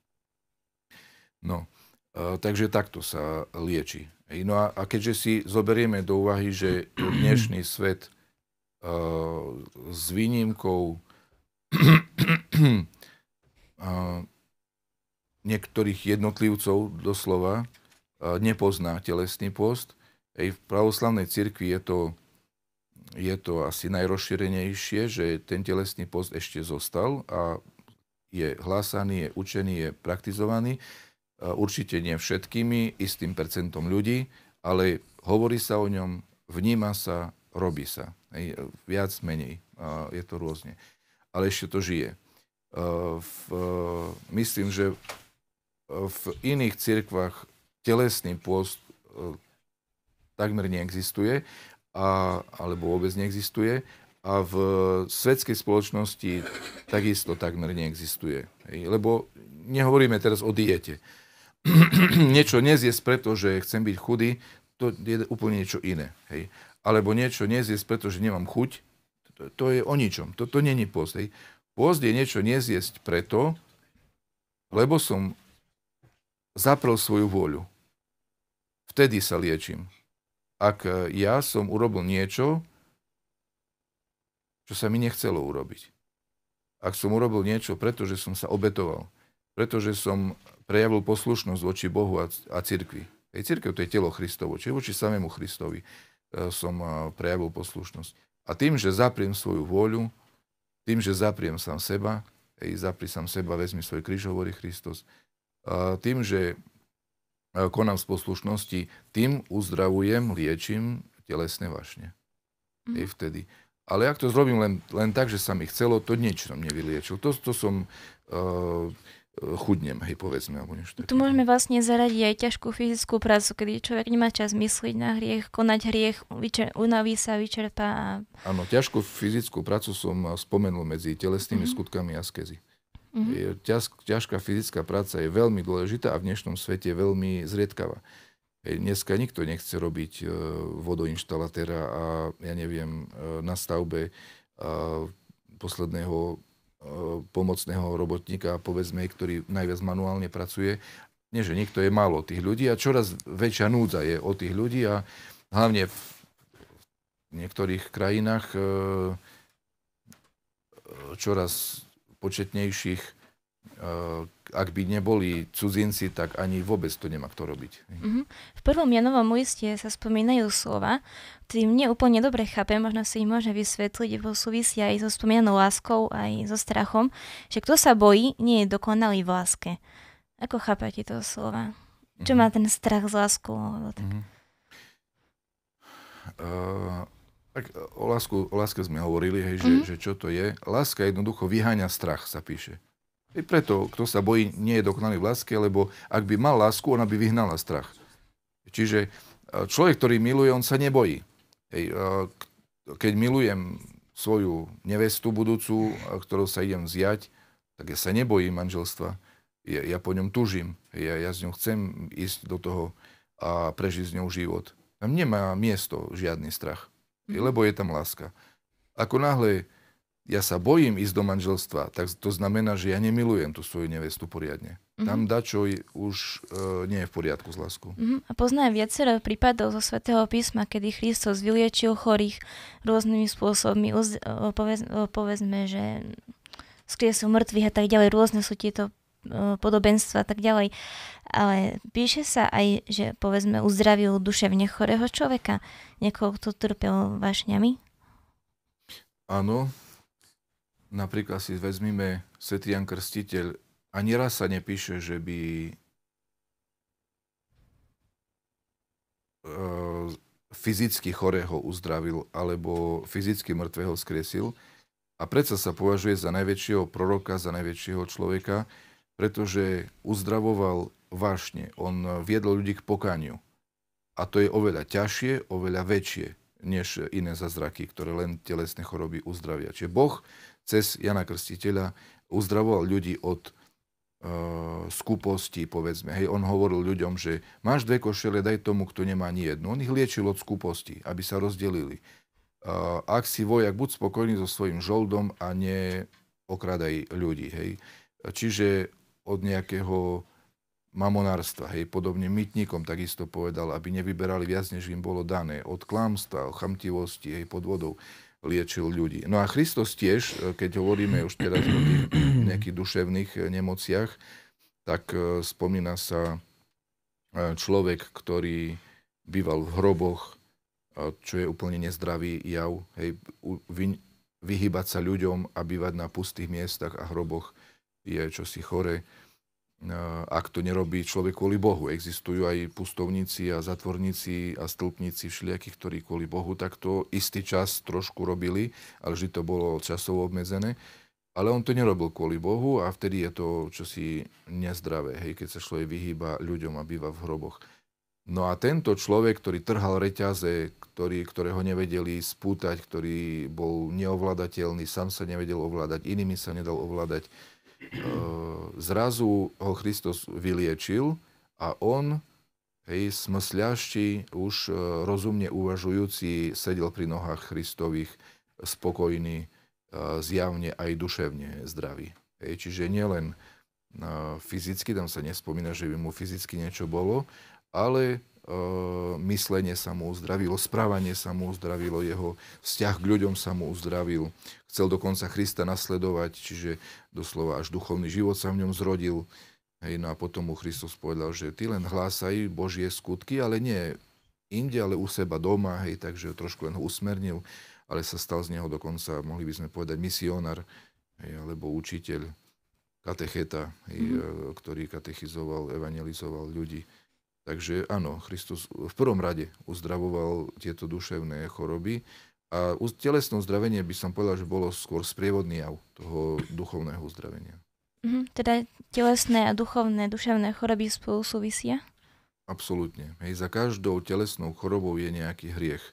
No, e, takže takto sa lieči. No a, a keďže si zoberieme do úvahy, že dnešný svet Eh, s výnimkou eh, niektorých jednotlivcov doslova eh, nepozná telesný post. Ej, v pravoslavnej cirkvi je to, je to asi najrozšírenejšie, že ten telesný post ešte zostal a je hlásaný, je učený, je praktizovaný. Určite nie všetkými, istým percentom ľudí, ale hovorí sa o ňom, vníma sa, robí sa. Viac, menej. Je to rôzne. Ale ešte to žije. E, v, e, myslím, že e, v iných cirkvách telesný pôst takmer neexistuje, a, alebo vôbec neexistuje a v svetskej spoločnosti takisto takmer neexistuje. Lebo nehovoríme teraz o diete. [CLEARS THROAT] Niečo nezjesť, pretože chcem byť chudý, to je úplne niečo iné. Hej alebo niečo nezjesť, pretože nemám chuť, to, to je o ničom. Toto není pôst. Hej. Pôst je niečo nezjesť preto, lebo som zaprel svoju vôľu. Vtedy sa liečím. Ak e, ja som urobil niečo, čo sa mi nechcelo urobiť. Ak som urobil niečo, pretože som sa obetoval, pretože som prejavil poslušnosť voči Bohu a, a cirkvi. církev to je telo Kristovo, čiže voči samému Christovi Eh, som eh, prejavil poslušnosť. A tým, že zapriem svoju vôľu, tým, že zapriem sám seba, ej, zapri sám seba, vezmi svoj kríž, hovorí Kristus, eh, tým, že konám z poslušnosti, tým uzdravujem, liečím telesné vašne. Mm. Ej, vtedy. Ale ak to zrobím len, len tak, že sa mi chcelo, to niečo som nevyliečil. To, to som... Uh, chudnem, hej, povedzme, alebo niečo Tu môžeme vlastne zaradiť aj ťažkú fyzickú prácu, kedy človek nemá čas mysliť na hriech, konať hriech, vyčer, unaví sa, vyčerpá. A... Áno, ťažkú fyzickú prácu som eh, spomenul medzi telesnými mm-hmm. skutkami skezy. Mm-hmm. Je, ťaž, ťažká fyzická práca je veľmi dôležitá a v dnešnom svete je veľmi zriedkavá. dneska nikto nechce robiť e, eh, vodoinštalatéra a ja neviem, e, na stavbe e, posledného Eh, pomocného robotníka, povedzme, ktorý najviac manuálne pracuje. Nie, že niekto je málo tých ľudí a čoraz väčšia núdza je o tých ľudí a hlavne v niektorých krajinách eh, eh, čoraz početnejších Eh, ak by neboli cudzinci, tak ani vôbec to nemá kto robiť. Mm-hmm. V prvom Janovom liste sa spomínajú slova, ktorým neúplne dobre chápem, možno si ich môže vysvetliť, lebo súvisia aj so spomínanou láskou, aj so strachom, že kto sa bojí, nie je dokonalý v láske. Ako chápate to slova? Čo mm-hmm. má mhm. ten strach z láskou? Tak... Mm-hmm. Uh... Tak o, lásku, o láske sme hovorili, hej, že, mm-hmm. že čo to je. Láska jednoducho vyháňa strach, sa píše. I preto, kto sa bojí, nie je dokonalý v láske, lebo ak by mal lásku, ona by vyhnala strach. Čiže e, človek, ktorý miluje, on sa nebojí. Hej, e, keď milujem svoju nevestu budúcu, e, ktorou sa idem zjať, tak ja sa nebojím manželstva. Ja, ja po ňom tužím. Ja, ja s ňou chcem ísť do toho a prežiť s ňou život. Tam nemá miesto žiadny strach, mhm. lebo je tam láska. Ako náhle ja sa bojím ísť do manželstva, tak to znamená, že ja nemilujem tú svoju nevestu poriadne. Mm-hmm. Tam dačo už e, nie je v poriadku s láskou. Mm-hmm. A poznám viacero prípadov zo svätého písma, kedy Kristus vyliečil chorých rôznymi spôsobmi. Uz, e, povez, povedzme, že sú mŕtvych a tak ďalej. Rôzne sú tieto e, podobenstva a tak ďalej. Ale píše sa aj, že povedzme uzdravil duševne chorého človeka, niekoho, kto trpel vášňami. Áno, napríklad si vezmime Svetý Jan Krstiteľ, ani raz sa nepíše, že by e, fyzicky chorého uzdravil alebo fyzicky mŕtvého skresil. A predsa sa považuje za najväčšieho proroka, za najväčšieho človeka, pretože uzdravoval vášne. On viedol ľudí k pokániu. A to je oveľa ťažšie, oveľa väčšie, než iné zázraky, ktoré len telesné choroby uzdravia. Čiže Boh cez Jana Krstiteľa uzdravoval ľudí od uh, skuposti, povedzme. Hej, on hovoril ľuďom, že máš dve košele, daj tomu, kto nemá ani jednu. On ich liečil od skúposti, aby sa rozdelili. Uh, ak si vojak, buď spokojný so svojím žoldom a neokradaj ľudí. Hej. Čiže od nejakého mamonárstva, hej, podobne mytníkom takisto povedal, aby nevyberali viac, než im bolo dané, od klamstva, chamtivosti, hej, podvodov liečil ľudí. No a Kristus tiež, e, keď hovoríme už teraz o tých [CLEARS THROAT] nejakých duševných e, nemociach, tak e, spomína sa človek, ktorý býval v hroboch, čo je úplne nezdravý jav, hej, vyhybať sa ľuďom a bývať na pustých miestach a hroboch je čosi chore Eh, ak to nerobí človek kvôli Bohu. Existujú aj pustovníci a zatvorníci a stĺpníci všelijakých, ktorí kvôli Bohu takto istý čas trošku robili, ale vždy to bolo časovo obmedzené. Ale on to nerobil kvôli Bohu a vtedy je to čosi nezdravé, hej, keď sa človek vyhýba ľuďom a býva v hroboch. No a tento človek, ktorý trhal reťaze, ktorý, ktorého nevedeli spútať, ktorý bol neovladateľný, sám sa nevedel ovládať, inými sa nedal ovládať, Ehm, zrazu ho Kristus vyliečil a on, hej, smsľašti, už e, rozumne uvažujúci, sedel pri nohách Kristových, spokojný, e, zjavne aj duševne zdravý. Hej, čiže nielen e, fyzicky, tam sa nespomína, že by mu fyzicky niečo bolo, ale Ehm, myslenie sa mu uzdravilo, správanie sa mu uzdravilo, jeho vzťah k ľuďom sa mu uzdravil. Chcel dokonca Krista nasledovať, čiže doslova až duchovný život sa v ňom zrodil. Hej, no a potom mu Kristus povedal, že ty len hlásaj Božie skutky, ale nie inde, ale u seba doma, hej, takže trošku len ho usmernil, ale sa stal z neho dokonca, mohli by sme povedať, misionár, hej, alebo učiteľ, katecheta, hej, mm-hmm. ktorý katechizoval, evangelizoval ľudí. Takže áno, Kristus v prvom rade uzdravoval tieto duševné choroby a telesné uzdravenie by som povedal, že bolo skôr sprievodný jav toho duchovného uzdravenia. Mm-hmm. Teda telesné a duchovné, duševné choroby spolu súvisia? Absolútne. Hej, za každou telesnou chorobou je nejaký hriech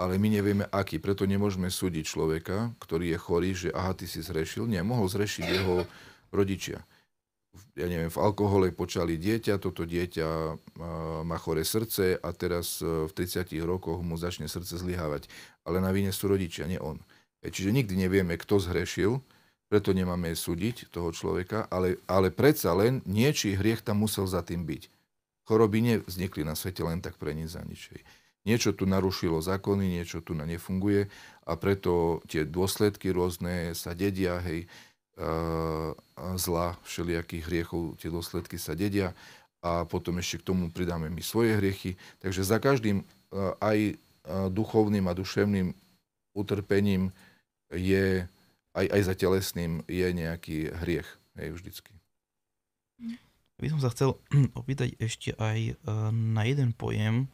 ale my nevieme aký, preto nemôžeme súdiť človeka, ktorý je chorý, že aha, ty si zrešil. Nie, mohol zrešiť jeho rodičia ja neviem, v alkohole počali dieťa, toto dieťa má chore srdce a teraz e, v 30 rokoch mu začne srdce zlyhávať. Ale na vine sú rodičia, nie on. E, čiže nikdy nevieme, kto zhrešil, preto nemáme súdiť toho človeka, ale, ale predsa len niečí hriech tam musel za tým byť. Choroby nevznikli na svete len tak pre nič za ničej. Niečo tu narušilo zákony, niečo tu na nefunguje a preto tie dôsledky rôzne sa dedia, hej, zla, všelijakých hriechov, tie dôsledky sa dedia a potom ešte k tomu pridáme my svoje hriechy. Takže za každým eh, aj eh, duchovným a duševným utrpením je, aj, aj za telesným je nejaký hriech, hej, vždycky. By som sa chcel [CLEARS THROAT] opýtať ešte aj eh, na jeden pojem,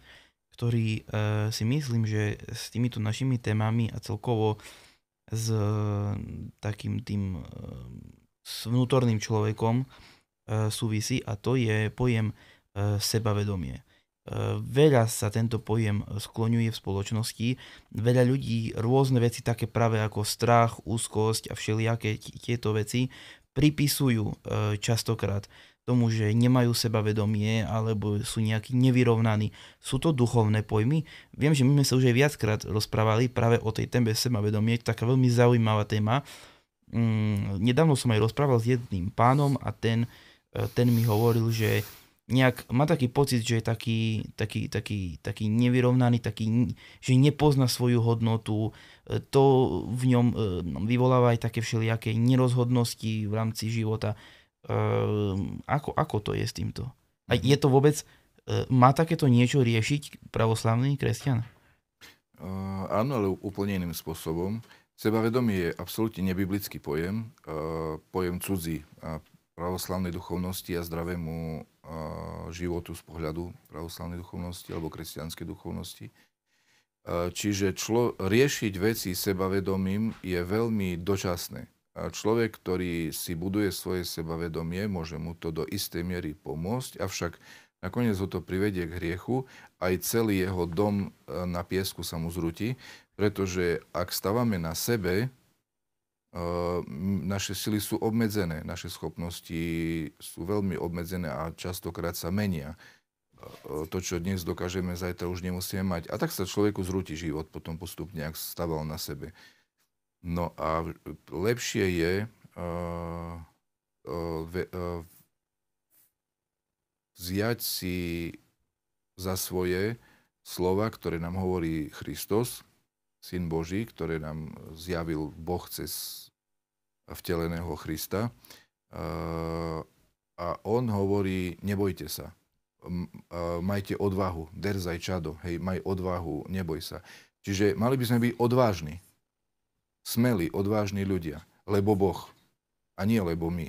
ktorý si myslím, že s týmito našimi témami a celkovo uh, s eh, takým tým eh, s vnútorným človekom eh, súvisí a to je pojem sebavedomie. Veľa sa tento pojem skloňuje v spoločnosti. Veľa ľudí rôzne veci také práve ako strach, úzkosť a všelijaké tieto veci pripisujú častokrát tomu, že nemajú sebavedomie alebo sú nejakí nevyrovnaní. Sú to duchovné pojmy? Viem, že my sme sa už aj viackrát rozprávali práve o tej téme sebavedomie, taká veľmi zaujímavá téma. Mm, nedávno som aj rozprával s jedným pánom a ten, e, ten mi hovoril, že nejak má taký pocit, že je taký, taký, taký, taký nevyrovnaný, taký, že nepozná svoju hodnotu. E, to v ňom e, vyvoláva aj také všelijaké nerozhodnosti v rámci života Ehm, ako, ako to je s týmto? A je to vôbec, e, má takéto niečo riešiť pravoslavný kresťan? Uh, áno, ale úplne iným spôsobom. Sebavedomie je absolútne nebiblický pojem, uh, pojem cudzí a pravoslavnej duchovnosti a zdravému uh, životu z pohľadu pravoslavnej duchovnosti alebo kresťanskej duchovnosti. čiže člo, riešiť veci sebavedomím je veľmi dočasné. Človek, ktorý si buduje svoje sebavedomie, môže mu to do istej miery pomôcť, avšak nakoniec ho to privedie k hriechu, aj celý jeho dom e, na piesku sa mu zrúti, pretože ak stavame na sebe, e, naše sily sú obmedzené, naše schopnosti sú veľmi obmedzené a častokrát sa menia. E, to, čo dnes dokážeme, zajtra už nemusíme mať. A tak sa človeku zrúti život potom postupne, ak stával na sebe. No a lepšie je uh, uh, zjať si za svoje slova, ktoré nám hovorí Hristos, Syn Boží, ktoré nám zjavil Boh cez vteleného Krista. Eh, a on hovorí, nebojte sa, eh, majte odvahu, derzaj čado, hej, maj odvahu, neboj sa. Čiže mali by sme byť odvážni smelí, odvážni ľudia, lebo Boh a nie lebo my.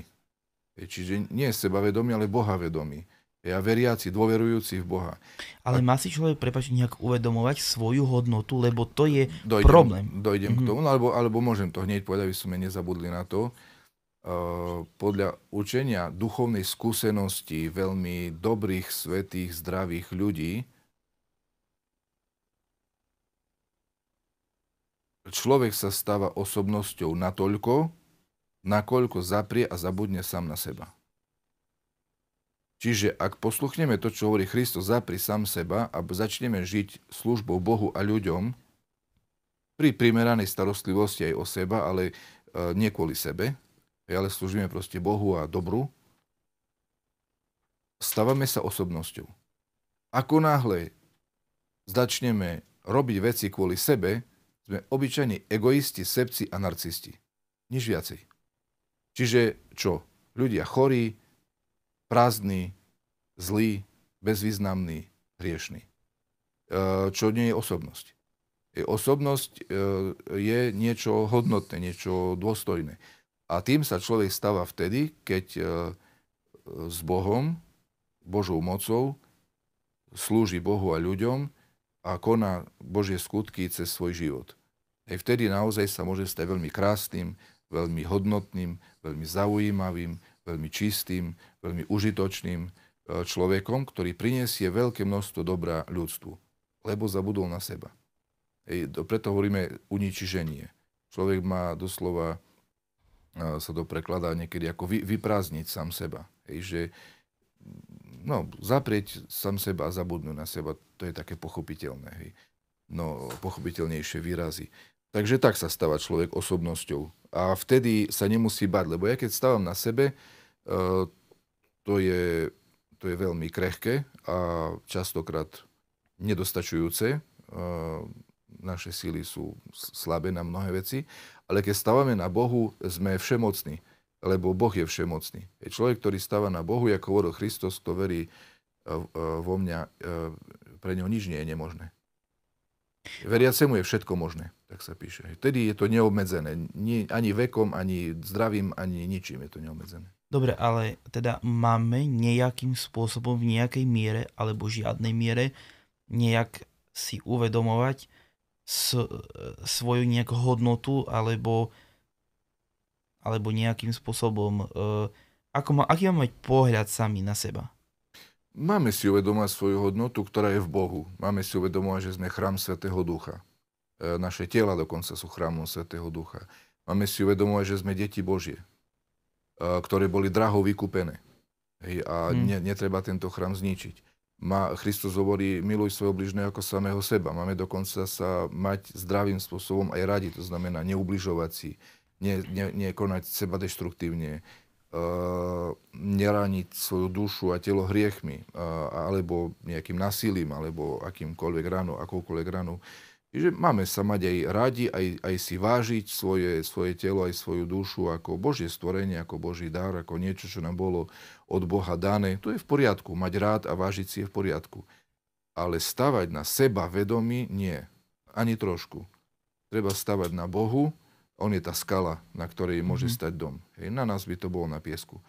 Čiže nie je vedomí, ale Boha vedomí. Ja veriaci, dôverujúci v Boha. Ale a... má si človek, prepačiť nejak uvedomovať svoju hodnotu, lebo to je dojdem, problém. Dojdem mm-hmm. k mhm. tomu, no, alebo, alebo môžem to hneď povedať, aby sme nezabudli na to. Uh, podľa učenia duchovnej skúsenosti veľmi dobrých, svetých, zdravých ľudí, človek sa stáva osobnosťou natoľko, nakoľko zaprie a zabudne sám na seba. Čiže ak posluchneme to, čo hovorí Hristo, zapri sám seba a začneme žiť službou Bohu a ľuďom, pri primeranej starostlivosti aj o seba, ale e, nie kvôli sebe, ale slúžime proste Bohu a dobru, stávame sa osobnosťou. Ako náhle začneme robiť veci kvôli sebe, sme obyčajní egoisti, sebci a narcisti. Nič viacej. Čiže čo? Ľudia chorí, prázdni, zlí, bezvýznamní, hriešní. E, čo nie je osobnosť. E, osobnosť e, je niečo hodnotné, niečo dôstojné. A tým sa človek stáva vtedy, keď s Bohom, Božou mocou, slúži Bohu a ľuďom a koná Božie skutky cez svoj život. Aj vtedy naozaj sa môže stať veľmi krásnym, veľmi hodnotným, veľmi zaujímavým, veľmi čistým, veľmi užitočným e, človekom, ktorý prinesie veľké množstvo dobrá ľudstvu, lebo zabudol na seba. Hej, preto hovoríme uničiženie. Človek má doslova, e, sa to prekladá niekedy ako vy, vyprázdniť sám seba. Hej, že no, zaprieť sám seba a zabudnúť na seba, to je také pochopiteľné. Hej. No, pochopiteľnejšie výrazy. Takže tak sa stáva človek osobnosťou. A vtedy sa nemusí bať, lebo ja keď stávam na sebe, e, to je, to je veľmi krehké a častokrát nedostačujúce. E, naše síly sú slabé na mnohé veci, ale keď stávame na Bohu, sme všemocní, lebo Boh je všemocný. Je človek, ktorý stáva na Bohu, ako hovoril Hristos, to verí e, vo mňa, pre ňo nič nie je nemožné. Veriacemu je všetko možné, tak sa píše. Vtedy je to neobmedzené. Nie, ani vekom, ani zdravím, ani ničím je to neobmedzené. Dobre, ale teda máme nejakým spôsobom v nejakej miere alebo žiadnej miere nejak si uvedomovať s, svoju nejakú hodnotu alebo, alebo nejakým spôsobom, eh, ako aký máme mať pohľad sami na seba? Máme si uvedomať svoju hodnotu, ktorá je v Bohu. Máme si uvedomovať, že sme chrám Svetého Ducha. E, naše tela dokonca sú chrámom Svetého Ducha. Máme si uvedomovať, že sme deti Božie, e, ktoré boli draho vykúpené. Hej, a hmm. ne, netreba tento chrám zničiť. Má, Christus hovorí, miluj svojho bližného ako samého seba. Máme dokonca sa mať zdravým spôsobom aj radi, to znamená neubližovať si, ne, ne, nekonať seba deštruktívne, Eh, neraniť svoju dušu a telo hriechmi, eh, alebo nejakým nasilím, alebo akýmkoľvek ranou, akoukoľvek ranou. Čiže máme sa mať aj radi, aj, aj si vážiť svoje, svoje telo, aj svoju dušu ako Božie stvorenie, ako Boží dar, ako niečo, čo nám bolo od Boha dané. To je v poriadku, mať rád a vážiť si je v poriadku. Ale stavať na seba vedomí nie, ani trošku. Treba stavať na Bohu, on je tá skala, na ktorej môže mm-hmm. stať dom. Hej, na nás by to bolo na piesku.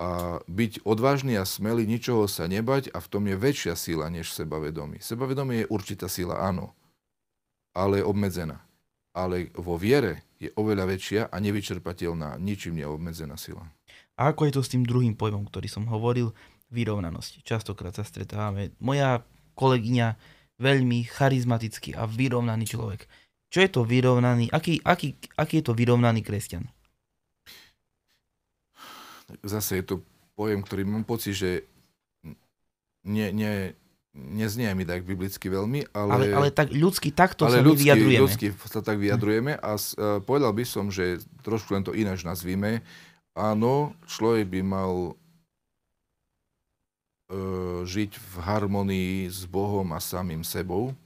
A byť odvážny a smelý, ničoho sa nebať a v tom je väčšia sila než sebavedomie. Sebavedomie je určitá sila, áno, ale je obmedzená. Ale vo viere je oveľa väčšia a nevyčerpateľná, ničím neobmedzená sila. A ako je to s tým druhým pojmom, ktorý som hovoril, vyrovnanosť. Častokrát sa stretávame. Moja kolegyňa, veľmi charizmatický a vyrovnaný človek čo je to vyrovnaný, aký, aký, aký je to vyrovnaný kresťan? Zase je to pojem, ktorý mám pocit, že nie, nie, neznie mi tak biblicky veľmi, ale... Ale, ale tak ľudsky takto ale sa ľudsky, vyjadrujeme. Ľudský sa tak vyjadrujeme a uh, povedal by som, že trošku len to ináč nazvíme. Áno, človek by mal uh, žiť v harmonii s Bohom a samým sebou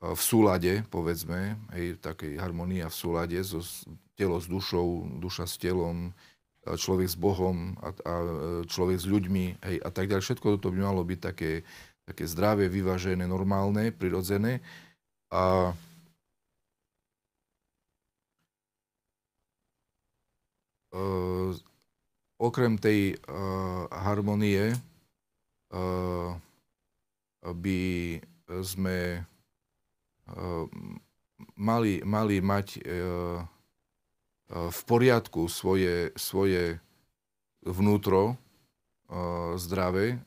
v súlade, povedzme, hej, takej harmonia v súlade, so, telo s dušou, duša s telom, e, človek s Bohom a, a e, človek s ľuďmi hej, a tak ďalej. Všetko toto by malo byť také, také zdravé, vyvážené, normálne, prirodzené. A Uh, okrem tej uh, harmonie uh, by sme Ehm, mali, mali mať e, e, v poriadku svoje, svoje vnútro e, zdravé.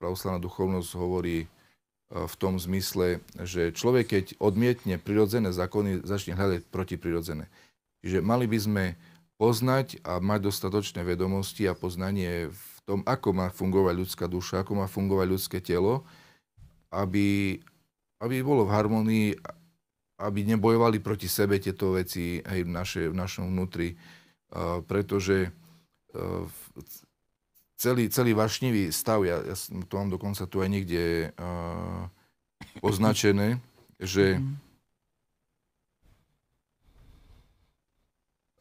Pravoslavná duchovnosť hovorí v tom zmysle, že človek, keď odmietne prirodzené zákony, začne hľadať protiprirodzené. Čiže mali by sme poznať a mať dostatočné vedomosti a poznanie v tom, ako má fungovať ľudská duša, ako má fungovať ľudské telo, aby, aby bolo v harmonii, aby nebojovali proti sebe tieto veci aj v, naše, v našom vnútri, uh, pretože uh, celý, celý vašnivý stav, ja, ja to mám dokonca tu aj niekde uh, označené, že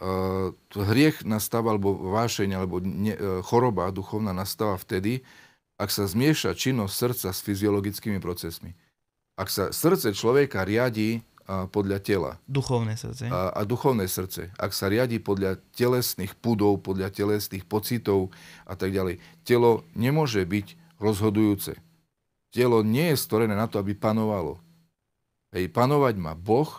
uh, hriech nastáva, alebo vášeň, alebo ne, uh, choroba duchovná nastáva vtedy, ak sa zmieša činnosť srdca s fyziologickými procesmi ak sa srdce človeka riadi podľa tela. Duchovné srdce. A, a duchovné srdce. Ak sa riadi podľa telesných pudov, podľa telesných pocitov a tak ďalej, telo nemôže byť rozhodujúce. Telo nie je stvorené na to, aby panovalo. Hej, panovať má Boh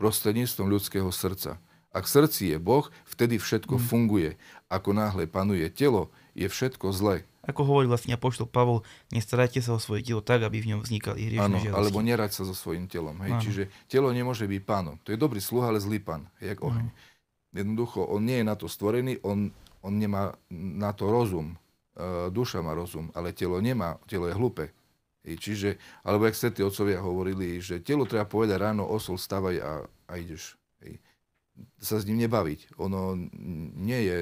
prostredníctvom ľudského srdca. Ak srdci je Boh, vtedy všetko hmm. funguje. Ako náhle panuje telo, je všetko zlé. Ako hovorí vlastne apoštol Pavol, nestarajte sa o svoje telo tak, aby v ňom vznikali hriešne Áno, žiadosti. alebo nerať sa so svojím telom. Hej. Čiže telo nemôže byť pánom. To je dobrý sluha, ale zlý pán. Jak oheň. Jednoducho, on nie je na to stvorený, on, on nemá na to rozum. E, duša má rozum, ale telo nemá. Telo je hlúpe. Hej. Čiže, alebo ak svätí otcovia hovorili, že telo treba povedať ráno, osol, stávaj a, a ideš. Hej. Sa s ním nebaviť. Ono nie je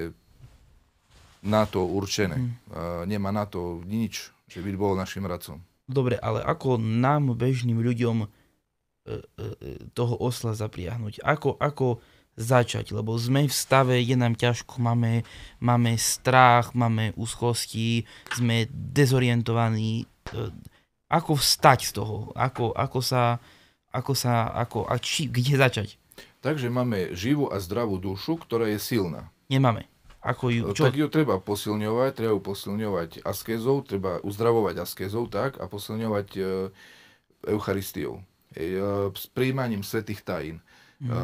na to určené. Uh, Nemá na to nič, že by bol našim radcom. Dobre, ale ako nám, bežným ľuďom, e, e, toho osla zapriahnuť? Ako, ako začať? Lebo sme v stave, je nám ťažko, máme, máme strach, máme úzkosti, sme dezorientovaní. Ako vstať z toho? Ako, ako sa, ako sa, ako, a či, kde začať? Takže máme živú a zdravú dušu, ktorá je silná. Nemáme. Ako ju, no, čo? Tak ju treba posilňovať, treba ju posilňovať askezou, treba uzdravovať askezou, tak a posilňovať e, Eucharistiou, e, e, s príjmaním svetých tajín. Mm. E,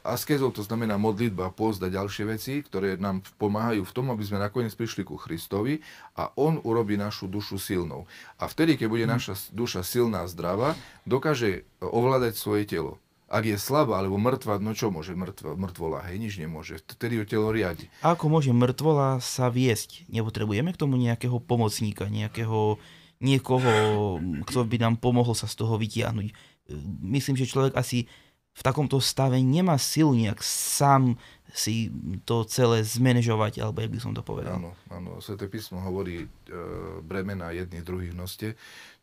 askezou to znamená modlitba, pôzd ďalšie veci, ktoré nám pomáhajú v tom, aby sme nakoniec prišli ku Christovi a On urobí našu dušu silnou. A vtedy, keď bude mm. naša duša silná a zdravá, dokáže ovládať svoje telo ak je slabá alebo mŕtva, no čo môže mŕtva, mŕtvola? Hej, nič nemôže. Vtedy ju telo riadi. Ako môže mŕtvola sa viesť? Nepotrebujeme k tomu nejakého pomocníka, nejakého niekoho, kto by nám pomohol sa z toho vytiahnuť. Myslím, že človek asi v takomto stave nemá silu nejak sám si to celé zmanéžovať, alebo jak by som to povedal. Áno, áno. Sveté písmo hovorí e, bremena jedných druhých noste.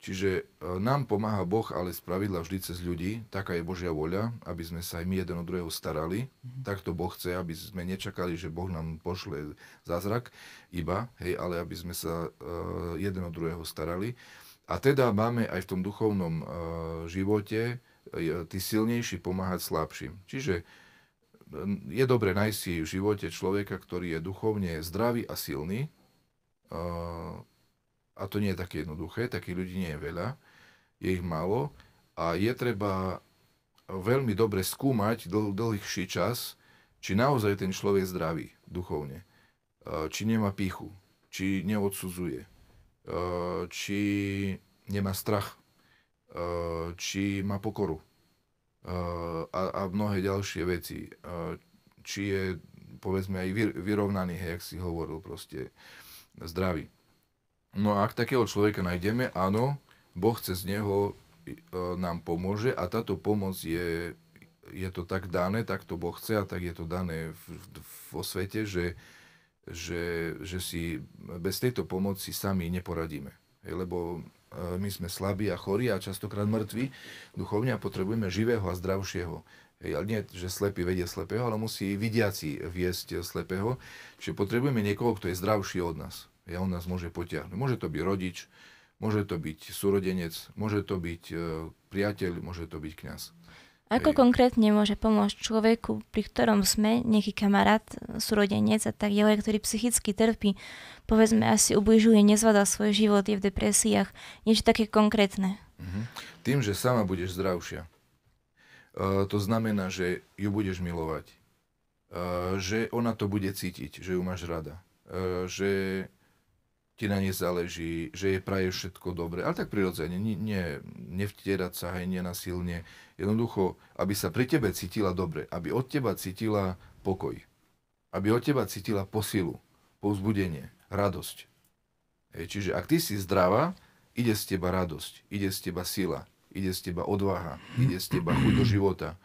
Čiže e, nám pomáha Boh, ale spravidla vždy cez ľudí. Taká je Božia voľa, aby sme sa aj my jeden od druhého starali. Mm-hmm. Takto Boh chce, aby sme nečakali, že Boh nám pošle zázrak iba, hej, ale aby sme sa e, jeden od druhého starali. A teda máme aj v tom duchovnom e, živote e, tí silnejší pomáhať slabším. Čiže je dobre nájsť si v živote človeka, ktorý je duchovne zdravý a silný. A to nie je také jednoduché, takých ľudí nie je veľa, je ich málo. A je treba veľmi dobre skúmať dl- dlhší čas, či naozaj ten človek zdravý duchovne, či nemá pichu, či neodsudzuje, či nemá strach, či má pokoru a, a mnohé ďalšie veci. Či je, povedzme, aj vyrovnaný, hej, jak si hovoril, proste zdravý. No a ak takého človeka nájdeme, áno, Boh cez neho e, nám pomôže a táto pomoc je, je to tak dané, tak to Boh chce a tak je to dané v, vo svete, že, že, že si bez tejto pomoci sami neporadíme. Hej, lebo E, my sme slabí a chorí a častokrát mŕtvi duchovne a potrebujeme živého a zdravšieho. Hej, ale nie, že slepý vedie slepého, ale musí vidiaci viesť slepého. Čiže potrebujeme niekoho, kto je zdravší od nás. Ja on nás môže potiahnuť. Môže to byť rodič, môže to byť súrodenec, môže to byť e, priateľ, môže to byť kňaz. Ako konkrétne môže pomôcť človeku, pri ktorom sme nejaký kamarát, súrodenec a tak ďalej, ktorý psychicky trpí, povedzme asi ubližuje, nezvládal svoj život, je v depresiách, niečo také konkrétne? Mhm. Tým, že sama budeš zdravšia, uh, to znamená, že ju budeš milovať, uh, že ona to bude cítiť, že ju máš rada, uh, že ti na nej záleží, že je praje všetko dobre. Ale tak prirodzene, nie, nie, nevtierať sa aj nenasilne. Jednoducho, aby sa pri tebe cítila dobre, aby od teba cítila pokoj, aby od teba cítila posilu, povzbudenie, radosť. Hej, čiže ak ty si zdravá, ide z teba radosť, ide z teba sila, ide z teba odvaha, ide z teba chuť do života,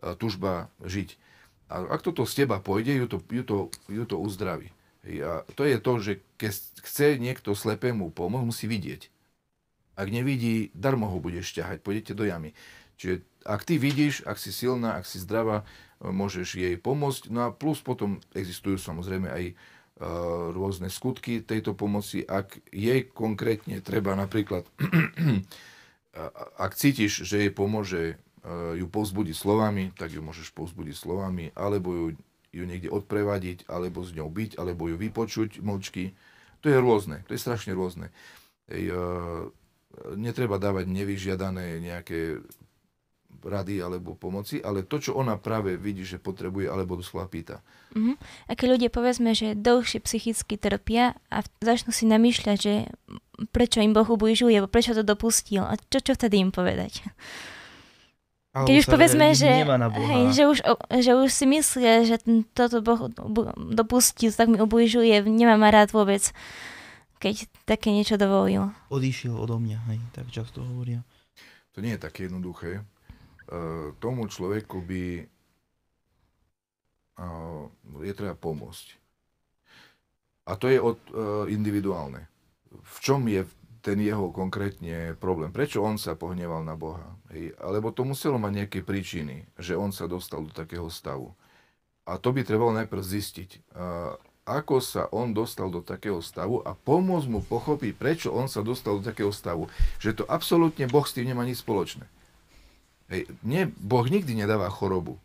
eh, tužba žiť. A ak toto z teba pôjde, ju to, ju to, ju to uzdraví. Ja, to je to, že keď chce niekto slepému pomôcť, musí vidieť. Ak nevidí, darmo ho budeš ťahať, pôjdete do jamy. Čiže ak ty vidíš, ak si silná, ak si zdravá, e, môžeš jej pomôcť. No a plus potom existujú samozrejme aj e, rôzne skutky tejto pomoci. Ak jej konkrétne treba napríklad, [CLEARS THROAT] ak cítiš, že jej pomôže e, ju povzbudiť slovami, tak ju môžeš povzbudiť slovami, alebo ju ju niekde odprevadiť, alebo s ňou byť, alebo ju vypočuť mlčky. To je rôzne, to je strašne rôzne. Ej, e, netreba dávať nevyžiadané nejaké rady alebo pomoci, ale to, čo ona práve vidí, že potrebuje alebo doslova pýta. Uh-huh. A keď ľudia povedzme, že dlhšie psychicky trpia a začnú si namýšľať, že prečo im Boh ubližuje, prečo to dopustil a čo, čo vtedy im povedať? Ale Keď už povedzme, že, hej, že, už, že už si myslia, že toto Boh dopustil, tak mi obližuje, nemám ma rád vôbec, keď také niečo dovolil. Odišiel odo mňa, hej, tak často hovoria. To nie je také jednoduché. Uh, tomu človeku by uh, je treba pomôcť. A to je od, uh, individuálne. V čom je ten jeho konkrétne problém. Prečo on sa pohneval na Boha? Hej? Alebo to muselo mať nejaké príčiny, že on sa dostal do takého stavu. A to by trebalo najprv zistiť, ako sa on dostal do takého stavu a pomôcť mu pochopiť, prečo on sa dostal do takého stavu. Že to absolútne Boh s tým nemá nič spoločné. Hej, nie, boh nikdy nedáva chorobu.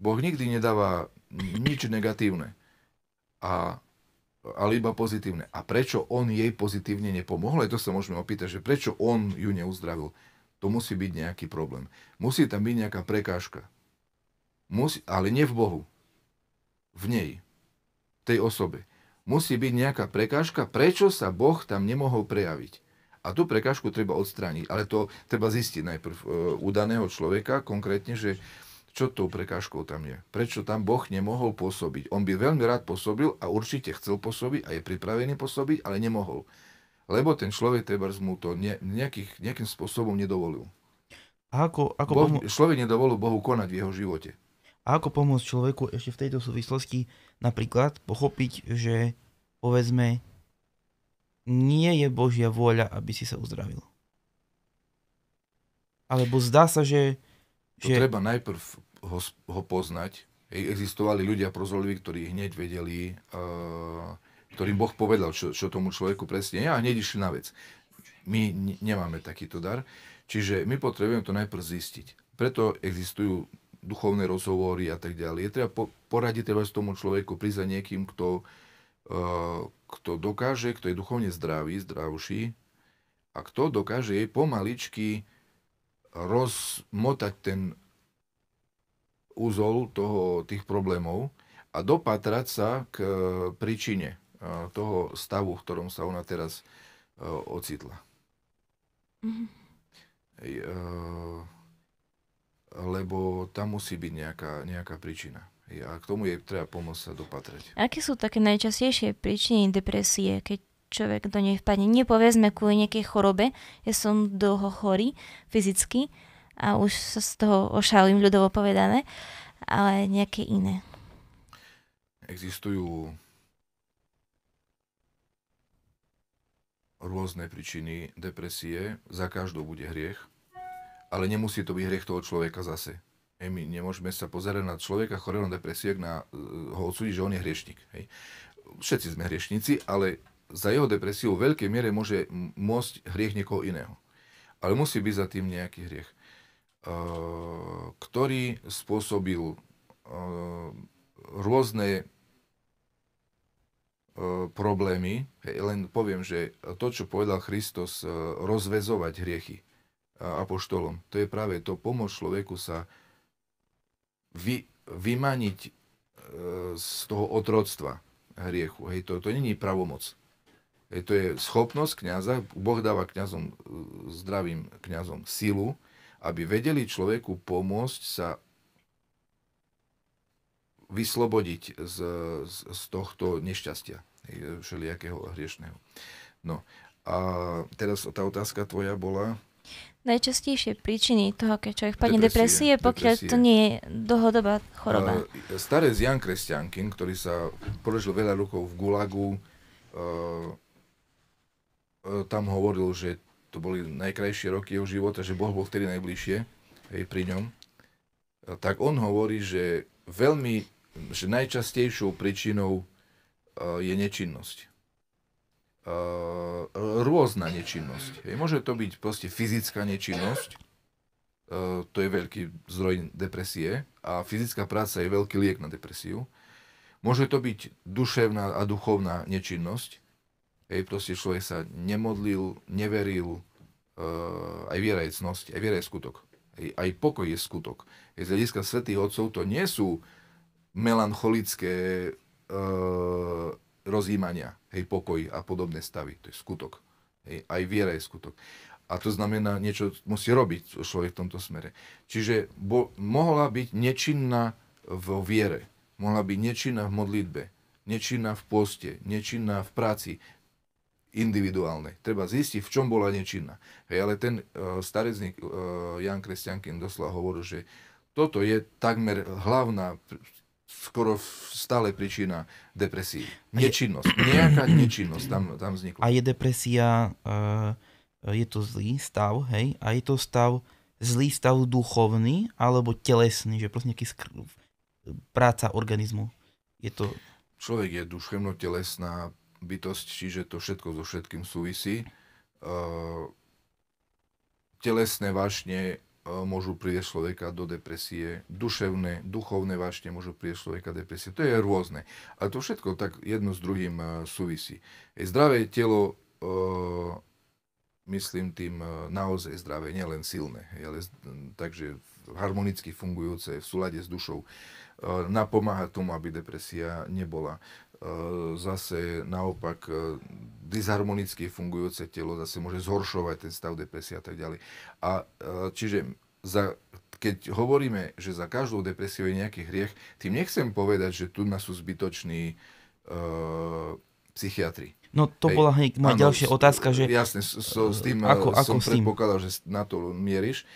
Boh nikdy nedáva nič negatívne. A ale iba pozitívne. A prečo on jej pozitívne nepomohol? Aj to sa môžeme opýtať, že prečo on ju neuzdravil. To musí byť nejaký problém. Musí tam byť nejaká prekážka. Musí, ale nie v Bohu. V nej. V tej osobe. Musí byť nejaká prekážka, prečo sa Boh tam nemohol prejaviť. A tú prekážku treba odstrániť. Ale to treba zistiť najprv e, u daného človeka konkrétne, že čo tou prekážkou tam je. Prečo tam Boh nemohol pôsobiť? On by veľmi rád pôsobil a určite chcel pôsobiť a je pripravený pôsobiť, ale nemohol. Lebo ten človek Tebers mu to ne, nejakých, nejakým spôsobom nedovolil. A ako, ako boh, pomo- človek nedovolil Bohu konať v jeho živote. A ako pomôcť človeku ešte v tejto súvislosti napríklad pochopiť, že povedzme, nie je Božia vôľa, aby si sa uzdravil. Alebo zdá sa, že... To že... treba najprv ho, ho poznať. existovali ľudia prozorliví, ktorí hneď vedeli, eh, ktorým Boh povedal, čo, čo tomu človeku presne je a hneď išli na vec. My nemáme takýto dar, čiže my potrebujeme to najprv zistiť. Preto existujú duchovné rozhovory a tak ďalej. Je treba po, poradiť treba s tomu človeku, prísť za niekým, kto, eh, kto dokáže, kto je duchovne zdravý, zdravší a kto dokáže jej pomaličky rozmotať ten úzol toho, tých problémov a dopatrať sa k e, príčine e, toho stavu, v ktorom sa ona teraz e, ocitla. Mm-hmm. Lebo tam musí byť nejaká, nejaká príčina. A k tomu je treba pomôcť sa dopatrať. Aké sú také najčastejšie príčiny depresie, keď človek do nej vpadne? Nepovedzme kvôli nejakej chorobe, ja som dlho chorý fyzicky, a už sa z toho ošalím ľudovo povedané, ale nejaké iné. Existujú rôzne príčiny depresie, za každou bude hriech, ale nemusí to byť hriech toho človeka zase. Hej, my nemôžeme sa pozerať na človeka chorého depresie, depresiek, na, e, ho odsúdi, že on je hriešnik. Hej. Všetci sme hriešnici, ale za jeho depresiu v veľkej miere môže môcť hriech niekoho iného. Ale musí byť za tým nejaký hriech. Eh, ktorý spôsobil eh, rôzne eh, problémy. len poviem, že to, čo povedal Hristos, rozvezovať hriechy apoštolom, to je práve to, pomôcť človeku sa vy, vymaniť z toho otroctva hriechu. Hej, to, to není pravomoc. Hej, to je schopnosť kniaza. Boh dáva kňazom, zdravým kňazom silu, aby vedeli človeku pomôcť sa vyslobodiť z, z, z tohto nešťastia, všelijakého hriešného. No a teraz tá otázka tvoja bola? Najčastejšie príčiny toho, keď človek padne depresie, depresie pokiaľ depresie. to nie je dlhodobá choroba. Staré z Jan Kresťankin, ktorý sa prežil veľa rokov v Gulagu, tam hovoril, že to boli najkrajšie roky jeho života, že Boh bol vtedy najbližšie hej, pri ňom, tak on hovorí, že veľmi, že najčastejšou príčinou e, je nečinnosť. E, rôzna nečinnosť. Hej. Môže to byť proste fyzická nečinnosť, e, to je veľký zdroj depresie a fyzická práca je veľký liek na depresiu. Môže to byť duševná a duchovná nečinnosť, Hej, proste človek sa nemodlil, neveril, uh, aj viera je cnosť, aj viera je skutok. Hej, aj pokoj je skutok. Hej, z hľadiska svetých otcov to nie sú melancholické uh, rozjímania, hej, pokoj a podobné stavy. To je skutok. Hej, aj viera je skutok. A to znamená, niečo musí robiť človek v tomto smere. Čiže bo, mohla byť nečinná vo viere, mohla byť nečinná v modlitbe, nečinná v poste, nečinná v práci, individuálnej. Treba zistiť, v čom bola nečinná. Hej, ale ten e, starecník e, Jan Kresťankin doslova hovoril, že toto je takmer hlavná, skoro stále príčina depresie. Nečinnosť. Nejaká [CLEARS THROAT] nečinnosť tam, tam vznikla. A je depresia, e, e, je to zlý stav, hej? A je to stav, zlý stav duchovný alebo telesný, že proste nejaký skr- práca organizmu. Je to... Človek je duševno-telesná bytosť, čiže to všetko so všetkým súvisí. E, telesné vášne e, môžu prieť človeka do depresie, duševné, duchovné vášne môžu prieť človeka depresie. To je rôzne. ale to všetko tak jedno s druhým e, súvisí. Zdravé telo, myslím tým naozaj zdravé, nielen silné, ale, takže harmonicky fungujúce, v súlade s dušou, napomáha tomu, aby depresia nebola. E, zase naopak e, disharmonicky fungujúce telo zase môže zhoršovať ten stav depresie a tak ďalej. A e, čiže za, keď hovoríme, že za každou depresiou je nejaký hriech, tým nechcem povedať, že tu nás sú zbytoční e, psychiatri. No to Hej. bola hneď moja ďalšia otázka, že... Jasne, so, s tým ako, som ako predpokladal, že na to mieríš.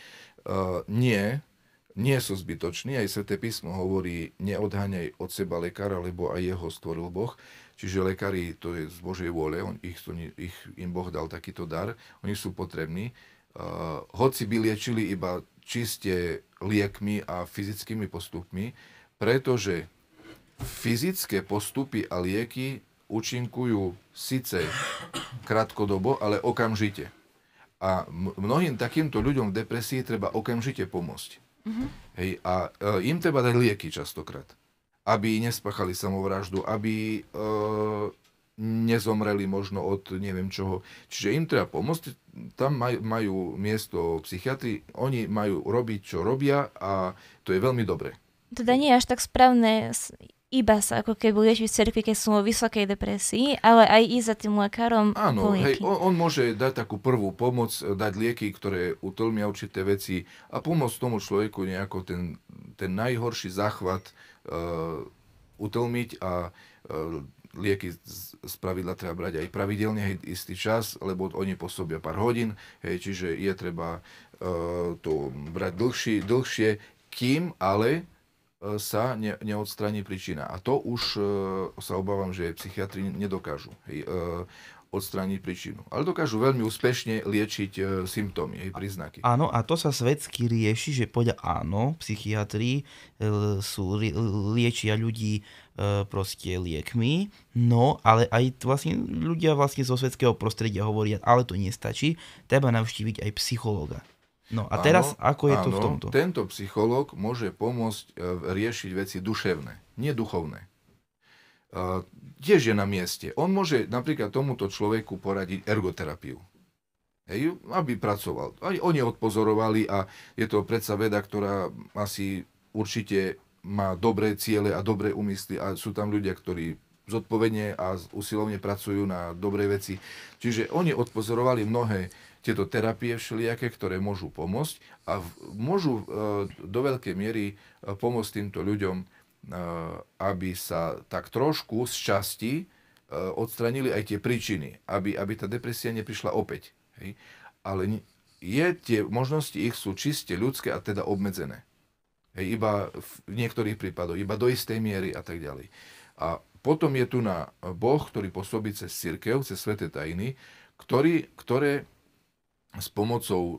Uh, nie, nie sú zbytoční. Aj Sveté písmo hovorí, neodhaňaj od seba lekára, lebo aj jeho stvoril Boh. Čiže lekári, to je z Božej vôle, on, ich, to, ich, im Boh dal takýto dar, oni sú potrební. Uh, hoci by liečili iba čiste liekmi a fyzickými postupmi, pretože fyzické postupy a lieky účinkujú síce krátkodobo, ale okamžite. A mnohým takýmto ľuďom v depresii treba okamžite pomôcť. Mm-hmm. Hej, a e, im treba dať lieky častokrát, aby nespáchali samovraždu, aby e, nezomreli možno od neviem čoho. Čiže im treba pomôcť, tam maj, majú miesto psychiatri, oni majú robiť, čo robia a to je veľmi dobré. Teda nie je až tak správne iba sa ako keby liečiť v cerkvi, keď sú vo vysokej depresii, ale aj ísť za tým lekárom Áno, hej, on, on môže dať takú prvú pomoc, eh, dať lieky, ktoré utlmia určité veci a pomôcť tomu človeku nejako ten, ten najhorší záchvat uh, utlmiť a uh, lieky z pravidla treba brať aj pravidelne, hej, istý čas, lebo oni pôsobia pár hodín, hej, čiže je treba uh, to brať dlhší, dlhšie, kým ale E, sa ne, neodstraní príčina. A to už e, sa obávam, že psychiatri nedokážu hej, e, odstrániť príčinu. Ale dokážu veľmi úspešne liečiť e, symptómy, jej príznaky. Áno, a to sa svedsky rieši, že poďa áno, psychiatri e, sú, liečia ľudí e, proste liekmi, no ale aj vlastne ľudia vlastne zo svetského prostredia hovoria, ale to nestačí, treba navštíviť aj psychologa. No a teraz áno, ako je áno, to v tomto? Tento psychológ môže pomôcť e, riešiť veci duševné, nie duchovné. E, tiež je na mieste. On môže napríklad tomuto človeku poradiť ergoterapiu. Hej, aby pracoval. Aj oni odpozorovali a je to predsa veda, ktorá asi určite má dobré ciele a dobré úmysly a sú tam ľudia, ktorí zodpovedne a usilovne pracujú na dobrej veci. Čiže oni odpozorovali mnohé tieto terapie všelijaké, ktoré môžu pomôcť a v, môžu e, do veľkej miery e, pomôcť týmto ľuďom, e, aby sa tak trošku z časti e, odstranili aj tie príčiny, aby, aby tá depresia neprišla opäť. Hej? Ale je, tie možnosti ich sú čiste ľudské a teda obmedzené. Hej, iba v niektorých prípadoch, iba do istej miery a tak ďalej. A potom je tu na Boh, ktorý pôsobí cez církev, cez sveté tajiny, ktorý, ktoré s pomocou eh,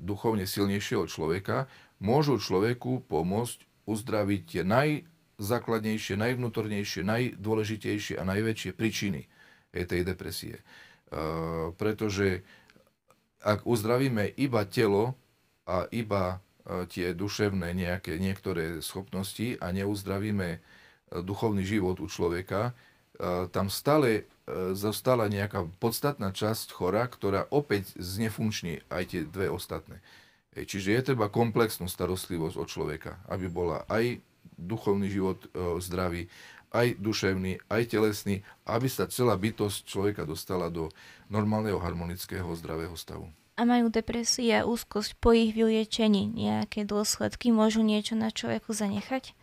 duchovne silnejšieho človeka môžu človeku pomôcť uzdraviť tie najzákladnejšie, najvnútornejšie, najdôležitejšie a najväčšie príčiny eh, tej depresie. Eh, pretože ak uzdravíme iba telo a iba tie duševné nejaké niektoré schopnosti a neuzdravíme duchovný život u človeka, tam stále E, zostala nejaká podstatná časť chora, ktorá opäť znefunkční aj tie dve ostatné. E, čiže je treba komplexnú starostlivosť od človeka, aby bola aj duchovný život e, zdravý, aj duševný, aj telesný, aby sa celá bytosť človeka dostala do normálneho, harmonického, zdravého stavu. A majú depresie a úzkosť po ich vyliečení nejaké dôsledky? Môžu niečo na človeku zanechať?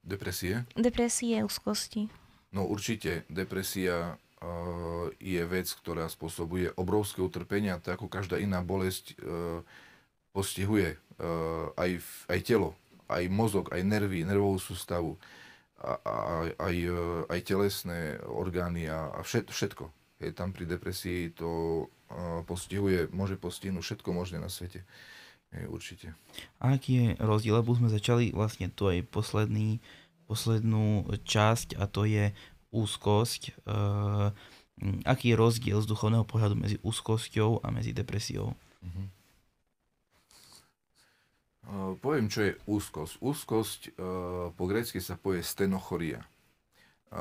Depresie? Depresie, úzkosti. No určite, depresia eh, je vec, ktorá spôsobuje obrovské utrpenia, tak ako každá iná bolesť eh, postihuje eh, aj, aj telo, aj mozog, aj nervy, nervovú sústavu, aj, aj, aj telesné orgány a, všetko. Je tam pri depresii to postihuje, môže postihnúť všetko možné na svete. Je, určite. A aký je rozdiel? Lebo sme začali vlastne tu aj posledný poslednú časť a to je úzkosť. Eh, aký je rozdiel z duchovného pohľadu medzi úzkosťou a medzi depresiou? mm Poviem, čo je úzkosť. Úzkosť eh, po grécky sa povie stenochoria.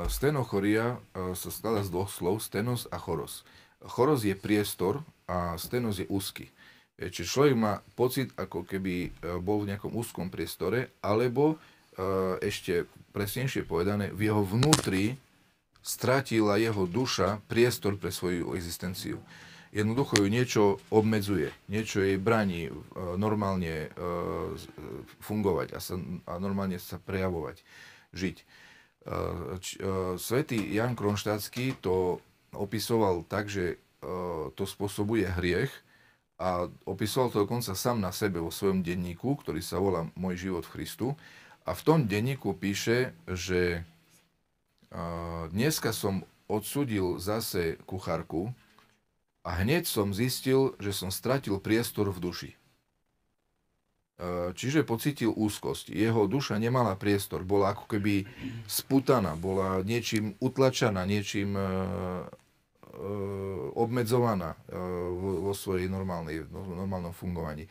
Stenochoria sa skladá z dvoch slov, stenos a choros. Choros je priestor a stenos je úzky. Čiže človek má pocit, ako keby bol v nejakom úzkom priestore, alebo Eh, ešte presnejšie povedané, v jeho vnútri stratila jeho duša priestor pre svoju existenciu. Jednoducho ju niečo obmedzuje, niečo jej braní eh, normálne eh, fungovať a, sa, a normálne sa prejavovať, žiť. Svetý Jan Kronštátsky to opisoval tak, že to spôsobuje hriech a opisoval to dokonca sám na sebe vo svojom denníku, ktorý sa volá Môj život v Christu. A v tom denníku píše, že dneska som odsudil zase kuchárku a hneď som zistil, že som stratil priestor v duši. E, čiže pocítil úzkosť. Jeho duša nemala priestor, bola ako keby sputaná, bola niečím utlačaná, niečím e, e, obmedzovaná vo svojej normálnej, normálnom fungovaní.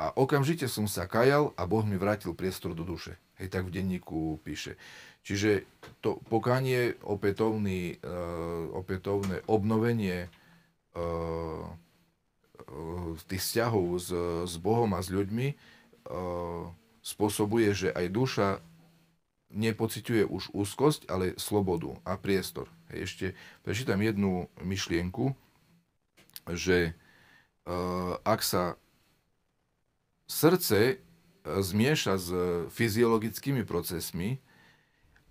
A okamžite som sa kajal a Boh mi vrátil priestor do duše. Hej, tak v denníku píše. Čiže to pokanie, opätovný, uh, opätovné obnovenie uh, uh, tých vzťahov s, s Bohom a s ľuďmi uh, spôsobuje, že aj duša nepociťuje už úzkosť, ale slobodu a priestor. Hej, ešte prečítam jednu myšlienku, že uh, ak sa srdce e, zmieša s e, fyziologickými procesmi,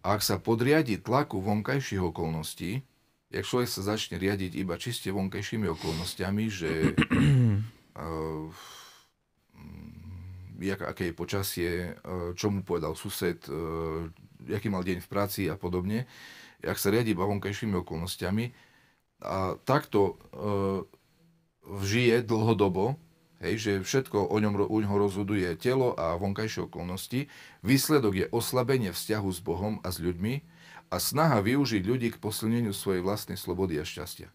ak sa podriadi tlaku vonkajších okolností, ak človek sa začne riadiť iba čiste vonkajšími okolnostiami, že uh, aké je počasie, čo mu povedal sused, uh, aký mal deň v práci a podobne, ak sa riadi iba vonkajšími okolnostiami a takto uh, žije dlhodobo, Hej, že všetko o ňom u ňoho rozhoduje telo a vonkajšie okolnosti. Výsledok je oslabenie vzťahu s Bohom a s ľuďmi a snaha využiť ľudí k posilneniu svojej vlastnej slobody a šťastia.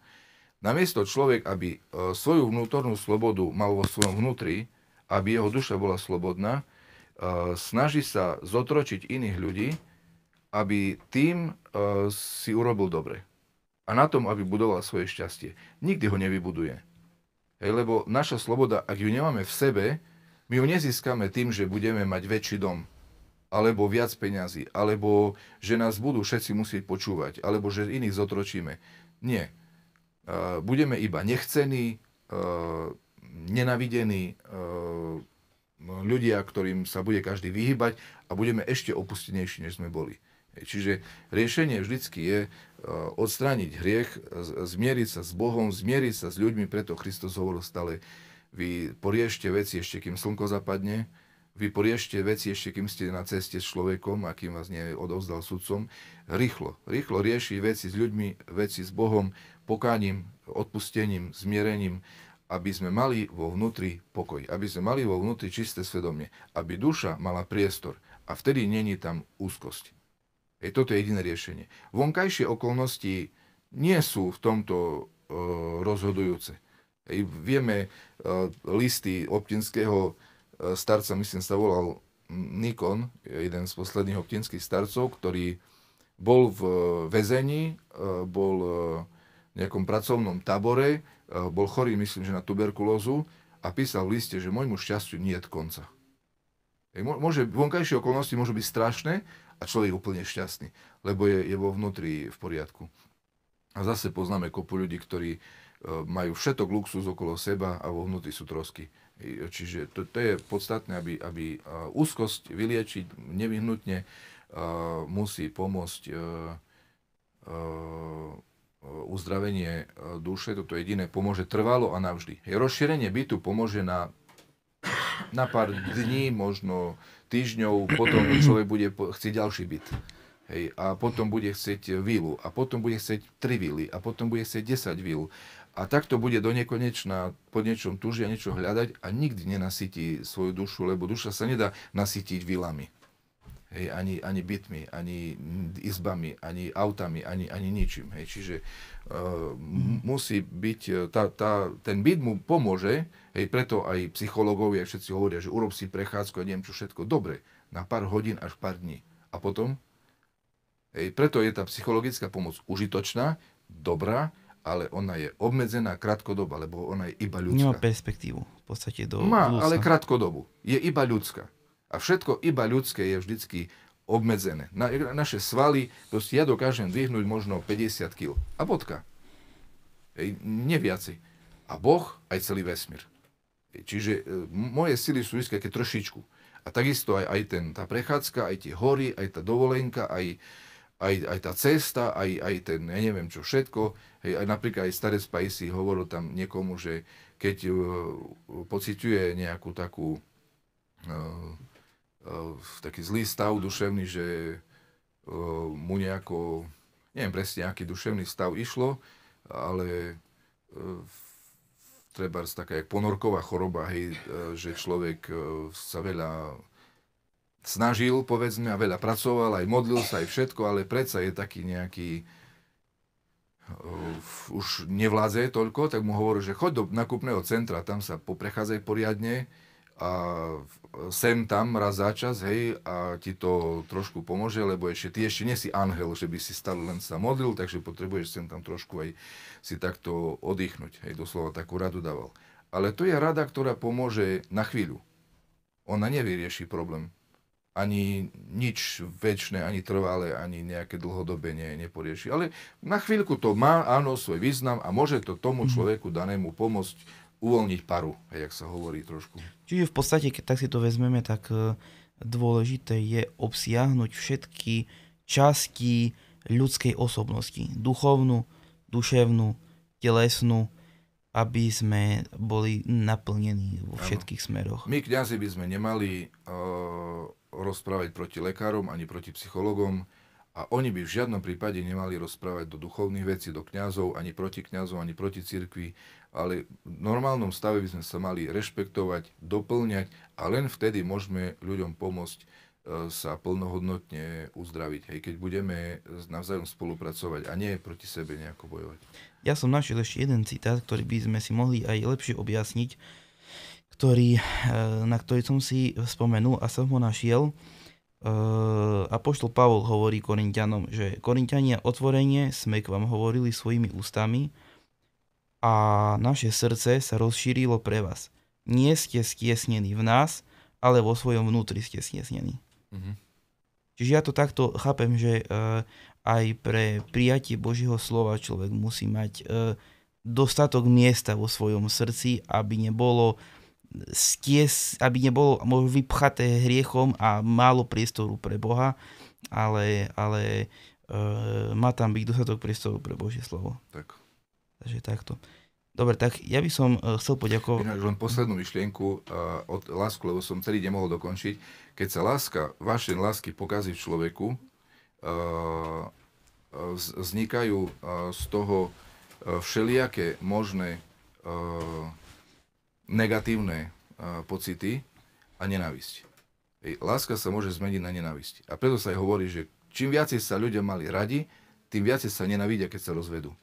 Namiesto človek, aby e, svoju vnútornú slobodu mal vo svojom vnútri, aby jeho duša bola slobodná, e, snaží sa zotročiť iných ľudí, aby tým e, si urobil dobre. A na tom, aby budoval svoje šťastie. Nikdy ho nevybuduje. Hej, lebo naša sloboda, ak ju nemáme v sebe, my ju nezískame tým, že budeme mať väčší dom, alebo viac peňazí, alebo že nás budú všetci musieť počúvať, alebo že iných zotročíme. Nie. E, budeme iba nechcení, e, nenavidení, e, ľudia, ktorým sa bude každý vyhybať a budeme ešte opustenejší, než sme boli. Čiže riešenie vždycky je e, odstrániť hriech, zmieriť sa s Bohom, zmieriť sa s ľuďmi, preto Kristus hovoril stále, vy poriešte veci ešte, kým slnko zapadne, vy poriešte veci ešte, kým ste na ceste s človekom a kým vás neodovzdal sudcom. Rýchlo, rýchlo rieši veci s ľuďmi, veci s Bohom, pokáním, odpustením, zmierením, aby sme mali vo vnútri pokoj, aby sme mali vo vnútri čisté svedomie, aby duša mala priestor a vtedy není tam úzkosť. Je toto je jediné riešenie. Vonkajšie okolnosti nie sú v tomto e, rozhodujúce. E, vieme e, listy e, starca, myslím sa volal Nikon, jeden z posledných optinských starcov, ktorý bol v e, väzení, e, bol e, v nejakom pracovnom tabore, bol chorý, myslím, že na tuberkulózu a písal v liste, že môjmu šťastiu nie je konca. Môže, vonkajšie okolnosti môžu byť strašné, a človek je úplne šťastný, lebo je, je vo vnútri v poriadku. A zase poznáme kopu ľudí, ktorí e, majú všetok luxus okolo seba a vo vnútri sú trosky. Čiže to, to je podstatné, aby, aby e, úzkosť vyliečiť nevyhnutne e, musí pomôcť uh, uh, uzdravenie duše, toto jediné pomôže trvalo a navždy. Rozšírenie bytu pomôže na, na pár dní, možno týždňov potom [CLEARS THROAT] človek bude chcieť ďalší byt. Hej, a potom bude chcieť vilu, a potom bude chcieť tri vily, a potom bude chcieť 10 vil. A takto bude do nekonečna po niečom túžia niečo hľadať a nikdy nenasytí svoju dušu, lebo duša sa nedá nasytiť vilami. Hej, ani, ani bytmi, ani izbami, ani autami, ani, ani ničím. Hej. Čiže uh, musí byť, eh, tá, tá, ten byt mu pomôže, hej, preto aj psychológovia všetci hovoria, že urob si prechádzku a neviem čo všetko. Dobre, na pár hodín až pár dní. A potom? Hej, preto je tá psychologická pomoc užitočná, dobrá, ale ona je obmedzená krátkodoba, lebo ona je iba ľudská. Nemá perspektívu v podstate do Má, ale krátkodobu. Je iba ľudská. A všetko iba ľudské je vždycky obmedzené. Na, naše svaly, proste ja dokážem dvihnúť možno 50 kg. A bodka. Ej, neviaci. A Boh aj celý vesmír. Ej, čiže e, moje sily sú vždy také trošičku. A takisto aj, aj ten, tá prechádzka, aj tie hory, aj tá dovolenka, aj, aj, aj tá cesta, aj, aj ten, ja neviem čo, všetko. Ej, aj napríklad aj starec Paisi hovoril tam niekomu, že keď e, pociťuje nejakú takú e, taký zlý stav duševný, že e, mu nejako, neviem presne, aký duševný stav išlo, ale e, treba taká jak ponorková choroba, hej, e, že človek sa veľa snažil, povedzme, a veľa pracoval, aj modlil sa, aj všetko, ale predsa je taký nejaký, uh, už nevládze toľko, tak mu hovorí, že choď do nakupného centra, tam sa poprechádzaj poriadne, a sem tam raz za čas, hej, a ti to trošku pomôže, lebo ešte ty ešte nie si anhel, že by si stále len sa modlil, takže potrebuješ sem tam trošku aj si takto oddychnúť, hej, doslova takú radu dával. Ale to je rada, ktorá pomôže na chvíľu. Ona nevyrieši problém. Ani nič väčšie, ani trvalé, ani nejaké dlhodobé nie, neporieši. Ale na chvíľku to má, áno, svoj význam a môže to tomu mhm. človeku danému pomôcť uvoľniť paru, ak sa hovorí trošku. Čiže v podstate, keď tak si to vezmeme, tak e, dôležité je obsiahnuť všetky časti ľudskej osobnosti. Duchovnú, duševnú, telesnú, aby sme boli naplnení vo všetkých ano. smeroch. My kňazi by sme nemali uh, rozprávať proti lekárom ani proti psychologom a oni by v žiadnom prípade nemali rozprávať do duchovných vecí, do kňazov, ani proti kňazov, ani proti cirkvi ale v normálnom stave by sme sa mali rešpektovať, doplňať a len vtedy môžeme ľuďom pomôcť e, sa plnohodnotne uzdraviť, hej, keď budeme navzájom spolupracovať a nie proti sebe nejako bojovať. Ja som našiel ešte jeden citát, ktorý by sme si mohli aj lepšie objasniť, ktorý, e, na ktorý som si spomenul a som ho našiel. E, Apoštol Pavol hovorí Korintianom, že Korintiania otvorenie sme k vám hovorili svojimi ústami, a naše srdce sa rozšírilo pre vás. Nie ste stiesnení v nás, ale vo svojom vnútri ste stiesnení. Mm-hmm. Čiže ja to takto chápem, že uh, aj pre prijatie Božího slova človek musí mať uh, dostatok miesta vo svojom srdci, aby nebolo stiesť, aby nebolo možno vypchaté hriechom a málo priestoru pre Boha, ale, ale e, má tam byť dostatok priestoru pre Božie slovo. Tak. Takže takto. Dobre, tak ja by som e, chcel poďakovať... Ináč len poslednú myšlienku e, od lásku, lebo som celý deň mohol dokončiť. Keď sa láska, vaše lásky pokazí v človeku, e, vznikajú z toho všelijaké možné negatívne pocity a nenávisť. Láska sa môže zmeniť na nenávisť. A preto sa aj hovorí, že čím viacej sa ľudia mali radi, tým viacej sa nenávidia, keď sa rozvedú.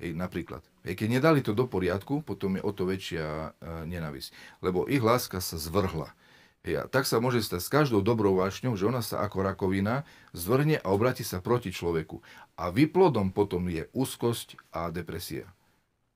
Hej, napríklad. Hej, keď nedali to do poriadku, potom je o to väčšia e, nenávisť. Lebo ich láska sa zvrhla. Hej, a tak sa môže stať s každou dobrou vášňou, že ona sa ako rakovina zvrhne a obráti sa proti človeku. A výplodom potom je úzkosť a depresia.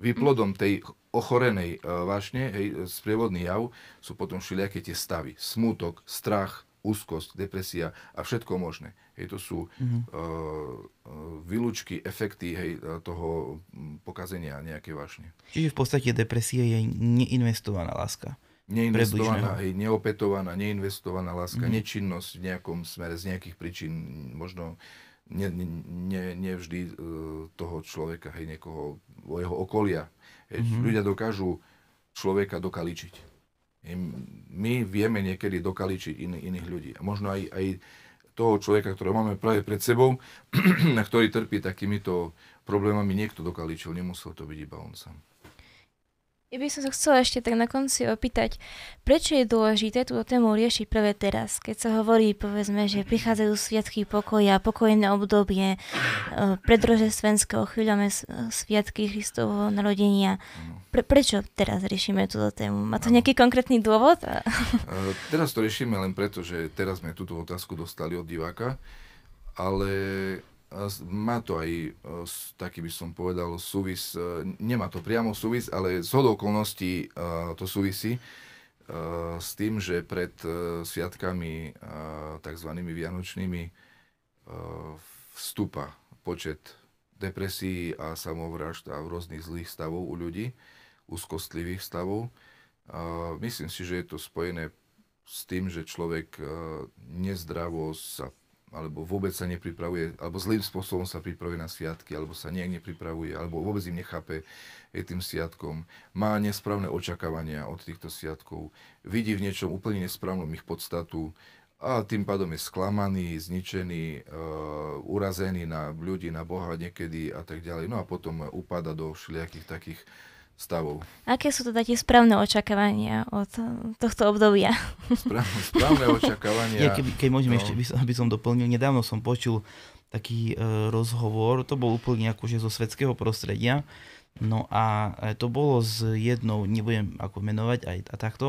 Výplodom tej ochorenej e, vášne, hej, e, sprievodný jav, sú potom všelijaké tie stavy. Smútok, strach, úzkosť, depresia a všetko možné. Hej, to sú mm-hmm. uh, eh, eh, vylúčky, efekty hej, eh, toho mm, pokazenia nejaké vášne. Čiže v podstate depresie je neinvestovaná láska. Neinvestovaná, hej, neopetovaná, neinvestovaná láska, mm-hmm. nečinnosť v nejakom smere z nejakých príčin, možno ne, ne, ne vždy uh, toho človeka, hej, niekoho, jeho okolia. Hej, mm-hmm. Ľudia dokážu človeka dokaličiť. My vieme niekedy dokaličiť in, iných ľudí. A možno aj, aj toho človeka, ktorého máme práve pred sebou, [CLEARS THROAT] ktorý trpí takýmito problémami, niekto dokaličil, nemusel to byť iba on sám. Ja by som sa chcela ešte tak na konci opýtať, prečo je dôležité túto tému riešiť práve teraz, keď sa hovorí, povedzme, že prichádzajú sviatky pokoja, pokojné obdobie, e, predrože svenského chvíľame sviatky Kristovho narodenia. Pre, prečo teraz riešime túto tému? Má to nejaký konkrétny dôvod? E, teraz to riešime len preto, že teraz sme túto otázku dostali od diváka, ale má to aj e, taký by som povedal súvis, e, nemá to priamo súvis, ale z hodou okolností e, to súvisí s tým, že pred sviatkami tzv. vianočnými vstúpa počet depresí a samovražd a rôznych zlých stavov u ľudí, úzkostlivých stavov. Myslím si, že je to spojené s tým, že človek nezdravo sa alebo vôbec sa nepripravuje, alebo zlým spôsobom sa pripravuje na sviatky, alebo sa nejak nepripravuje, alebo vôbec im nechápe tým sviatkom. Má nesprávne očakávania od týchto sviatkov, vidí v niečom úplne nesprávnom ich podstatu a tým pádom je sklamaný, zničený, e, urazený na ľudí, na Boha niekedy a tak ďalej. No a potom upada do všelijakých takých stavov. Aké sú teda tie správne očakávania od eh, tohto obdobia? Správne, správne očakávania. Ja, keby, keď môžem no. ešte, by som, by som doplnil, nedávno som počul taký e, rozhovor, to bol úplne akože zo svetského prostredia, no a eh, to bolo s jednou, nebudem ako menovať aj a takto,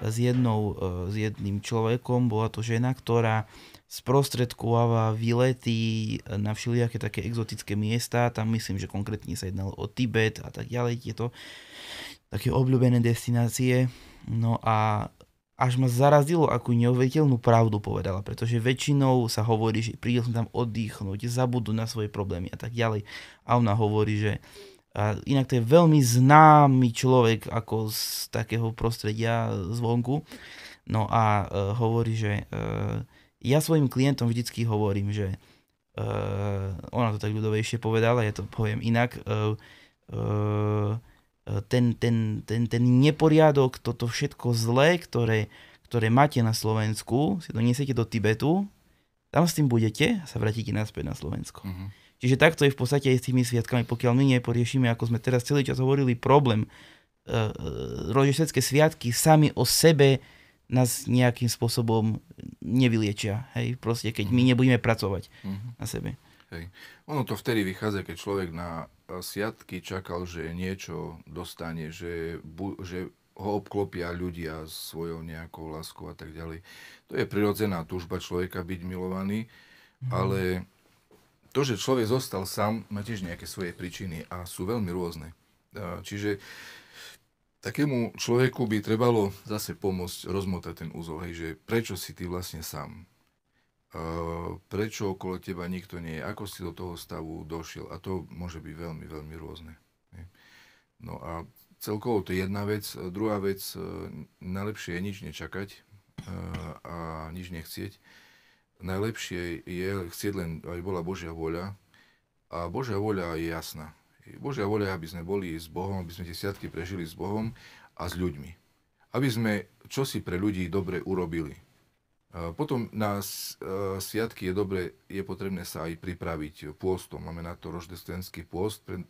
s jednou, e, s jedným človekom, bola to žena, ktorá sprostredkováva výlety na všelijaké také exotické miesta, tam myslím, že konkrétne sa jednalo o Tibet a tak ďalej, tieto také obľúbené destinácie. No a až ma zarazilo, akú neuveriteľnú pravdu povedala, pretože väčšinou sa hovorí, že príde som tam oddychnúť, zabudnú na svoje problémy a tak ďalej. A ona hovorí, že a inak to je veľmi známy človek ako z takého prostredia zvonku. No a e, hovorí, že e, ja svojim klientom vždycky hovorím, že uh, ona to tak ľudovejšie povedala, ja to poviem inak, uh, uh, ten, ten, ten, ten neporiadok, toto všetko zlé, ktoré, ktoré máte na Slovensku, si to nesiete do Tibetu, tam s tým budete a sa vrátite naspäť na Slovensko. Mm-hmm. Čiže takto je v podstate aj s tými sviatkami, pokiaľ my neporiešime, ako sme teraz celý čas hovorili, problém. Uh, rodičovské sviatky sami o sebe nás nejakým spôsobom nevyliečia. Hej? Proste, keď my mhm. nebudeme pracovať mm-hmm. na sebe. Hej. Ono to vtedy vychádza, keď človek na siatky čakal, že niečo dostane, že, bu- že ho obklopia ľudia svojou nejakou láskou a tak ďalej. To je prirodzená túžba človeka byť milovaný, mm-hmm. ale to, že človek zostal sám, má tiež nejaké svoje príčiny a sú veľmi rôzne. Čiže takému človeku by trebalo zase pomôcť rozmotať ten úzol, hej, že prečo si ty vlastne sám? prečo okolo teba nikto nie je? Ako si do toho stavu došiel? A to môže byť veľmi, veľmi rôzne. No a celkovo to je jedna vec. Druhá vec, e, najlepšie je nič nečakať e, a nič nechcieť. Najlepšie je chcieť len, aby bola Božia voľa. A Božia voľa je jasná. Božia voľa, aby sme boli s Bohom, aby sme desiatky prežili s Bohom a s ľuďmi. Aby sme čosi pre ľudí dobre urobili. Potom na e, sviatky je dobre, je potrebné sa aj pripraviť pôstom. Máme na to roždestenský pôst pred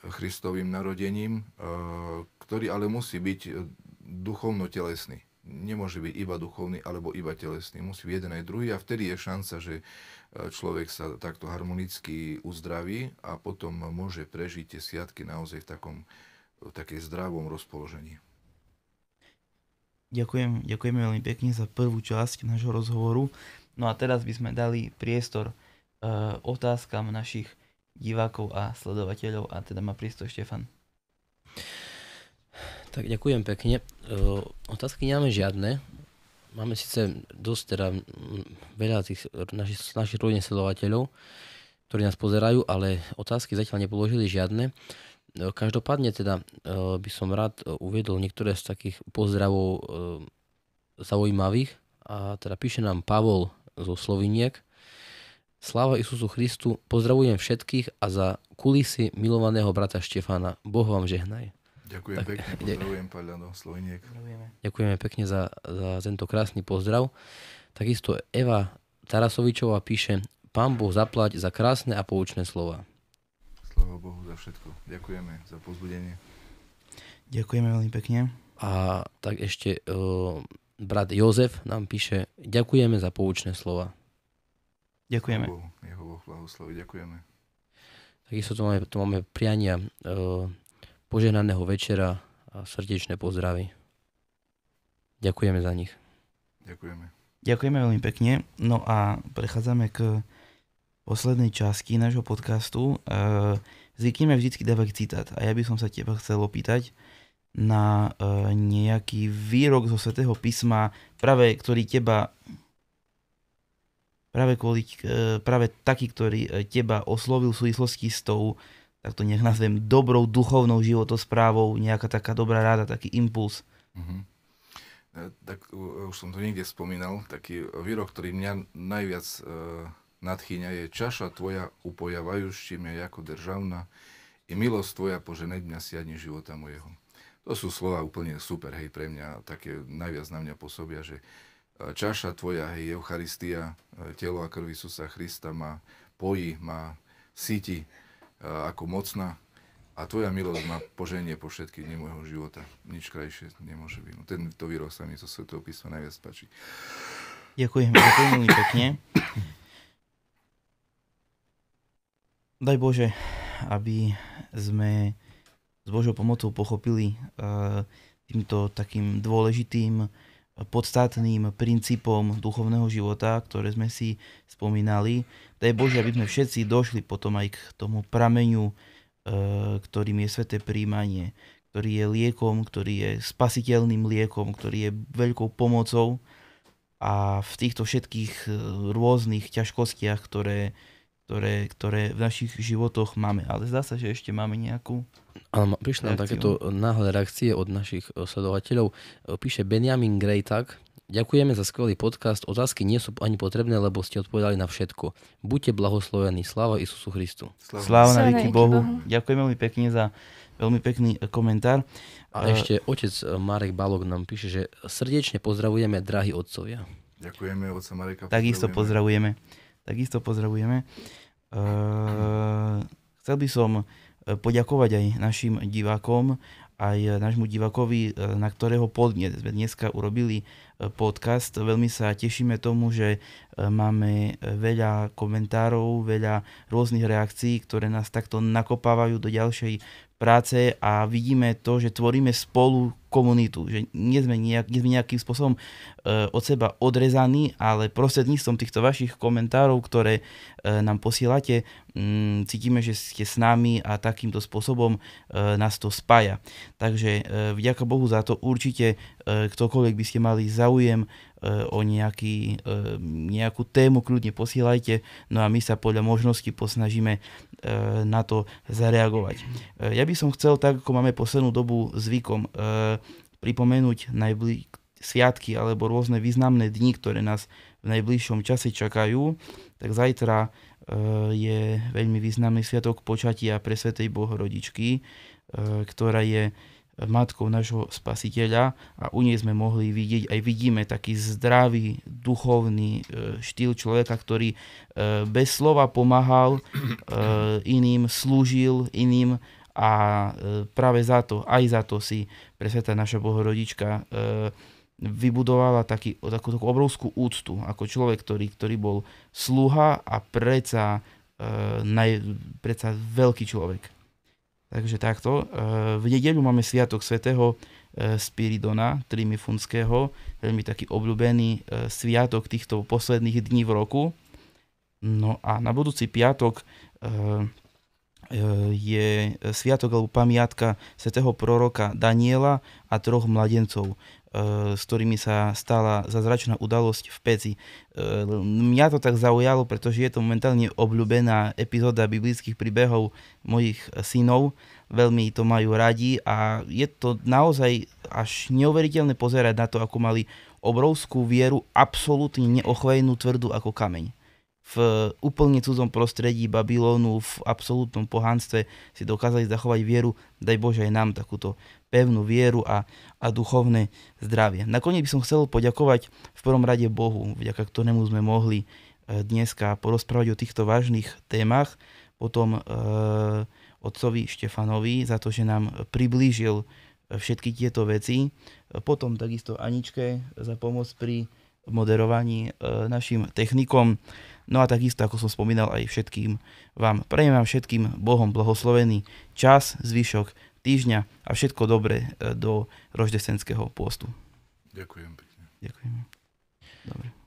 Christovým e, narodením, e, ktorý ale musí byť duchovno telesný nemôže byť iba duchovný alebo iba telesný. Musí byť jeden aj druhý a vtedy je šanca, že e, človek sa takto harmonicky uzdraví a potom môže prežiť tie sviatky naozaj v takom v takej zdravom rozpoložení. Ďakujem, ďakujeme veľmi pekne za prvú časť nášho rozhovoru. No a teraz by sme dali priestor e, otázkam našich divákov a sledovateľov a teda má priestor Štefan. Tak ďakujem pekne. E, otázky nemáme žiadne. Máme síce dosť teda veľa tých našich, našich rodín sledovateľov, ktorí nás pozerajú, ale otázky zatiaľ nepoložili žiadne. E, každopádne teda e, by som rád uviedol niektoré z takých pozdravov zaujímavých. A teda píše nám Pavol zo Sloviniek. Sláva Isusu Christu, pozdravujem všetkých a za kulisy milovaného brata Štefana. Boh vám žehnaj. Ďakujem tak, pekne, [LAUGHS] pozdravujem Paľano do Sloveniek. Ďakujeme pekne za, za tento krásny pozdrav. Takisto Eva Tarasovičová píše, Pán Boh zaplať za krásne a poučné slova. Sláva Bohu za všetko. Ďakujeme za pozbudenie. Ďakujeme veľmi pekne. A tak ešte uh, brat Jozef nám píše, ďakujeme za poučné slova. Ďakujeme. Bohu, jeho Boh ďakujeme. Takisto tu máme, tu máme priania uh, požehnaného večera a srdečné pozdravy. Ďakujeme za nich. Ďakujeme. Ďakujeme veľmi pekne. No a prechádzame k poslednej časti nášho podcastu. E, zvykneme vždy dávať citát a ja by som sa teba chcel opýtať na e, nejaký výrok zo Svetého písma, práve ktorý teba práve, kvôli, e, práve taký, ktorý teba oslovil v súvislosti s tou tak to nech nazvem dobrou duchovnou životosprávou, nejaká taká dobrá ráda, taký impuls. Uh-huh. Tak už som to niekde spomínal, taký výrok, ktorý mňa najviac e, nadchýňa je Čaša tvoja upojavajúšte mňa ako državná i milosť tvoja poženej mňa siadni života mojeho. To sú slova úplne super, hej, pre mňa, také najviac na mňa pôsobia, že e, čaša tvoja, hej, Eucharistia, e, telo a krv Isusa Krista ma pojí, ma síti, ako mocná a tvoja milosť ma poženie po všetky dni môjho života. Nič krajšie nemôže byť. No, tento výrok sa mi zo Svetého písma najviac páči. Ďakujem, ďakujem veľmi pekne. Daj Bože, aby sme s Božou pomocou pochopili e, týmto takým dôležitým podstatným princípom duchovného života, ktoré sme si spomínali. Daj Bože, aby sme všetci došli potom aj k tomu prameňu, e, ktorým je sveté príjmanie, ktorý je liekom, ktorý je spasiteľným liekom, ktorý je veľkou pomocou a v týchto všetkých e, rôznych ťažkostiach, ktoré, ktoré, ktoré v našich životoch máme. Ale zdá sa, že ešte máme nejakú... Ale prišli nám takéto náhle reakcie od našich e, sledovateľov. Píše Benjamin Grejtak, Ďakujeme za skvelý podcast. Otázky nie sú ani potrebné, lebo ste odpovedali na všetko. Buďte blahoslovení. Sláva Isusu Christu. Sláva, Sláva na Bohu. Bohu. Ďakujeme veľmi pekne za veľmi pekný eh, komentár. A eh, ešte otec eh, Marek Balog nám píše, že srdečne pozdravujeme, drahí otcovia. Ďakujeme, otca Mareka. Takisto pozdravujeme. Takisto pozdravujeme. Uh, chcel by som poďakovať aj našim divákom, aj nášmu divákovi, na ktorého podnet sme dneska urobili podcast. Veľmi sa tešíme tomu, že e, máme e, veľa komentárov, veľa rôznych reakcií, ktoré nás takto nakopávajú do ďalšej práce a vidíme to, že tvoríme spolu komunitu, že nie sme, nejak, nie sme nejakým spôsobom eh, od seba odrezaní, ale prostredníctvom týchto vašich komentárov, ktoré eh, nám posielate, mm, cítime, že ste s nami a takýmto spôsobom eh, nás to spája. Takže vďaka Bohu za to určite ktokoľvek by ste mali záujem o nejaký, nejakú tému, kľudne posielajte, no a my sa podľa možnosti posnažíme na to zareagovať. Ja by som chcel, tak ako máme poslednú dobu zvykom, pripomenúť najbli- sviatky alebo rôzne významné dni, ktoré nás v najbližšom čase čakajú, tak zajtra e, je veľmi významný sviatok počatia pre Svetej Bohorodičky, e, ktorá je matkou nášho spasiteľa a u nej sme mohli vidieť, aj vidíme taký zdravý, duchovný e, štýl človeka, ktorý bez slova pomáhal iným, slúžil iným a e, práve za to, aj za to si sveta naša bohorodička e, vybudovala taký, takú, takú obrovskú úctu ako človek, ktorý, ktorý bol sluha a predsa, e, naj, predsa veľký človek. Takže takto. E, v nedeľu máme sviatok svätého e, Spiridona Trimifunského, veľmi taký obľúbený e, sviatok týchto posledných dní v roku. No a na budúci piatok e, E, je sviatok alebo pamiatka svetého proroka Daniela a troch mladencov, e, s ktorými sa stala zazračná udalosť v peci. E, mňa to tak zaujalo, pretože je to momentálne obľúbená epizóda biblických príbehov mojich synov. Veľmi to majú radi a je to naozaj až neuveriteľné pozerať na to, ako mali obrovskú vieru, absolútne neochvejnú, tvrdú ako kameň v úplne cudzom prostredí Babilónu v absolútnom pohanstve si dokázali zachovať vieru, daj Bože aj nám takúto pevnú vieru a, a duchovné zdravie. Nakoniec by som chcel poďakovať v prvom rade Bohu, vďaka ktorému sme mohli eh, dneska porozprávať o týchto vážnych témach, potom e, otcovi Štefanovi za to, že nám priblížil eh, všetky tieto veci, potom takisto Aničke za pomoc pri moderovaní našim technikom, No a takisto, ako som spomínal aj všetkým vám, prejem vám všetkým Bohom blahoslovený čas, zvyšok týždňa a všetko dobré e, do roždesenského pôstu. Ďakujem pekne. Ďakujem. Dobre.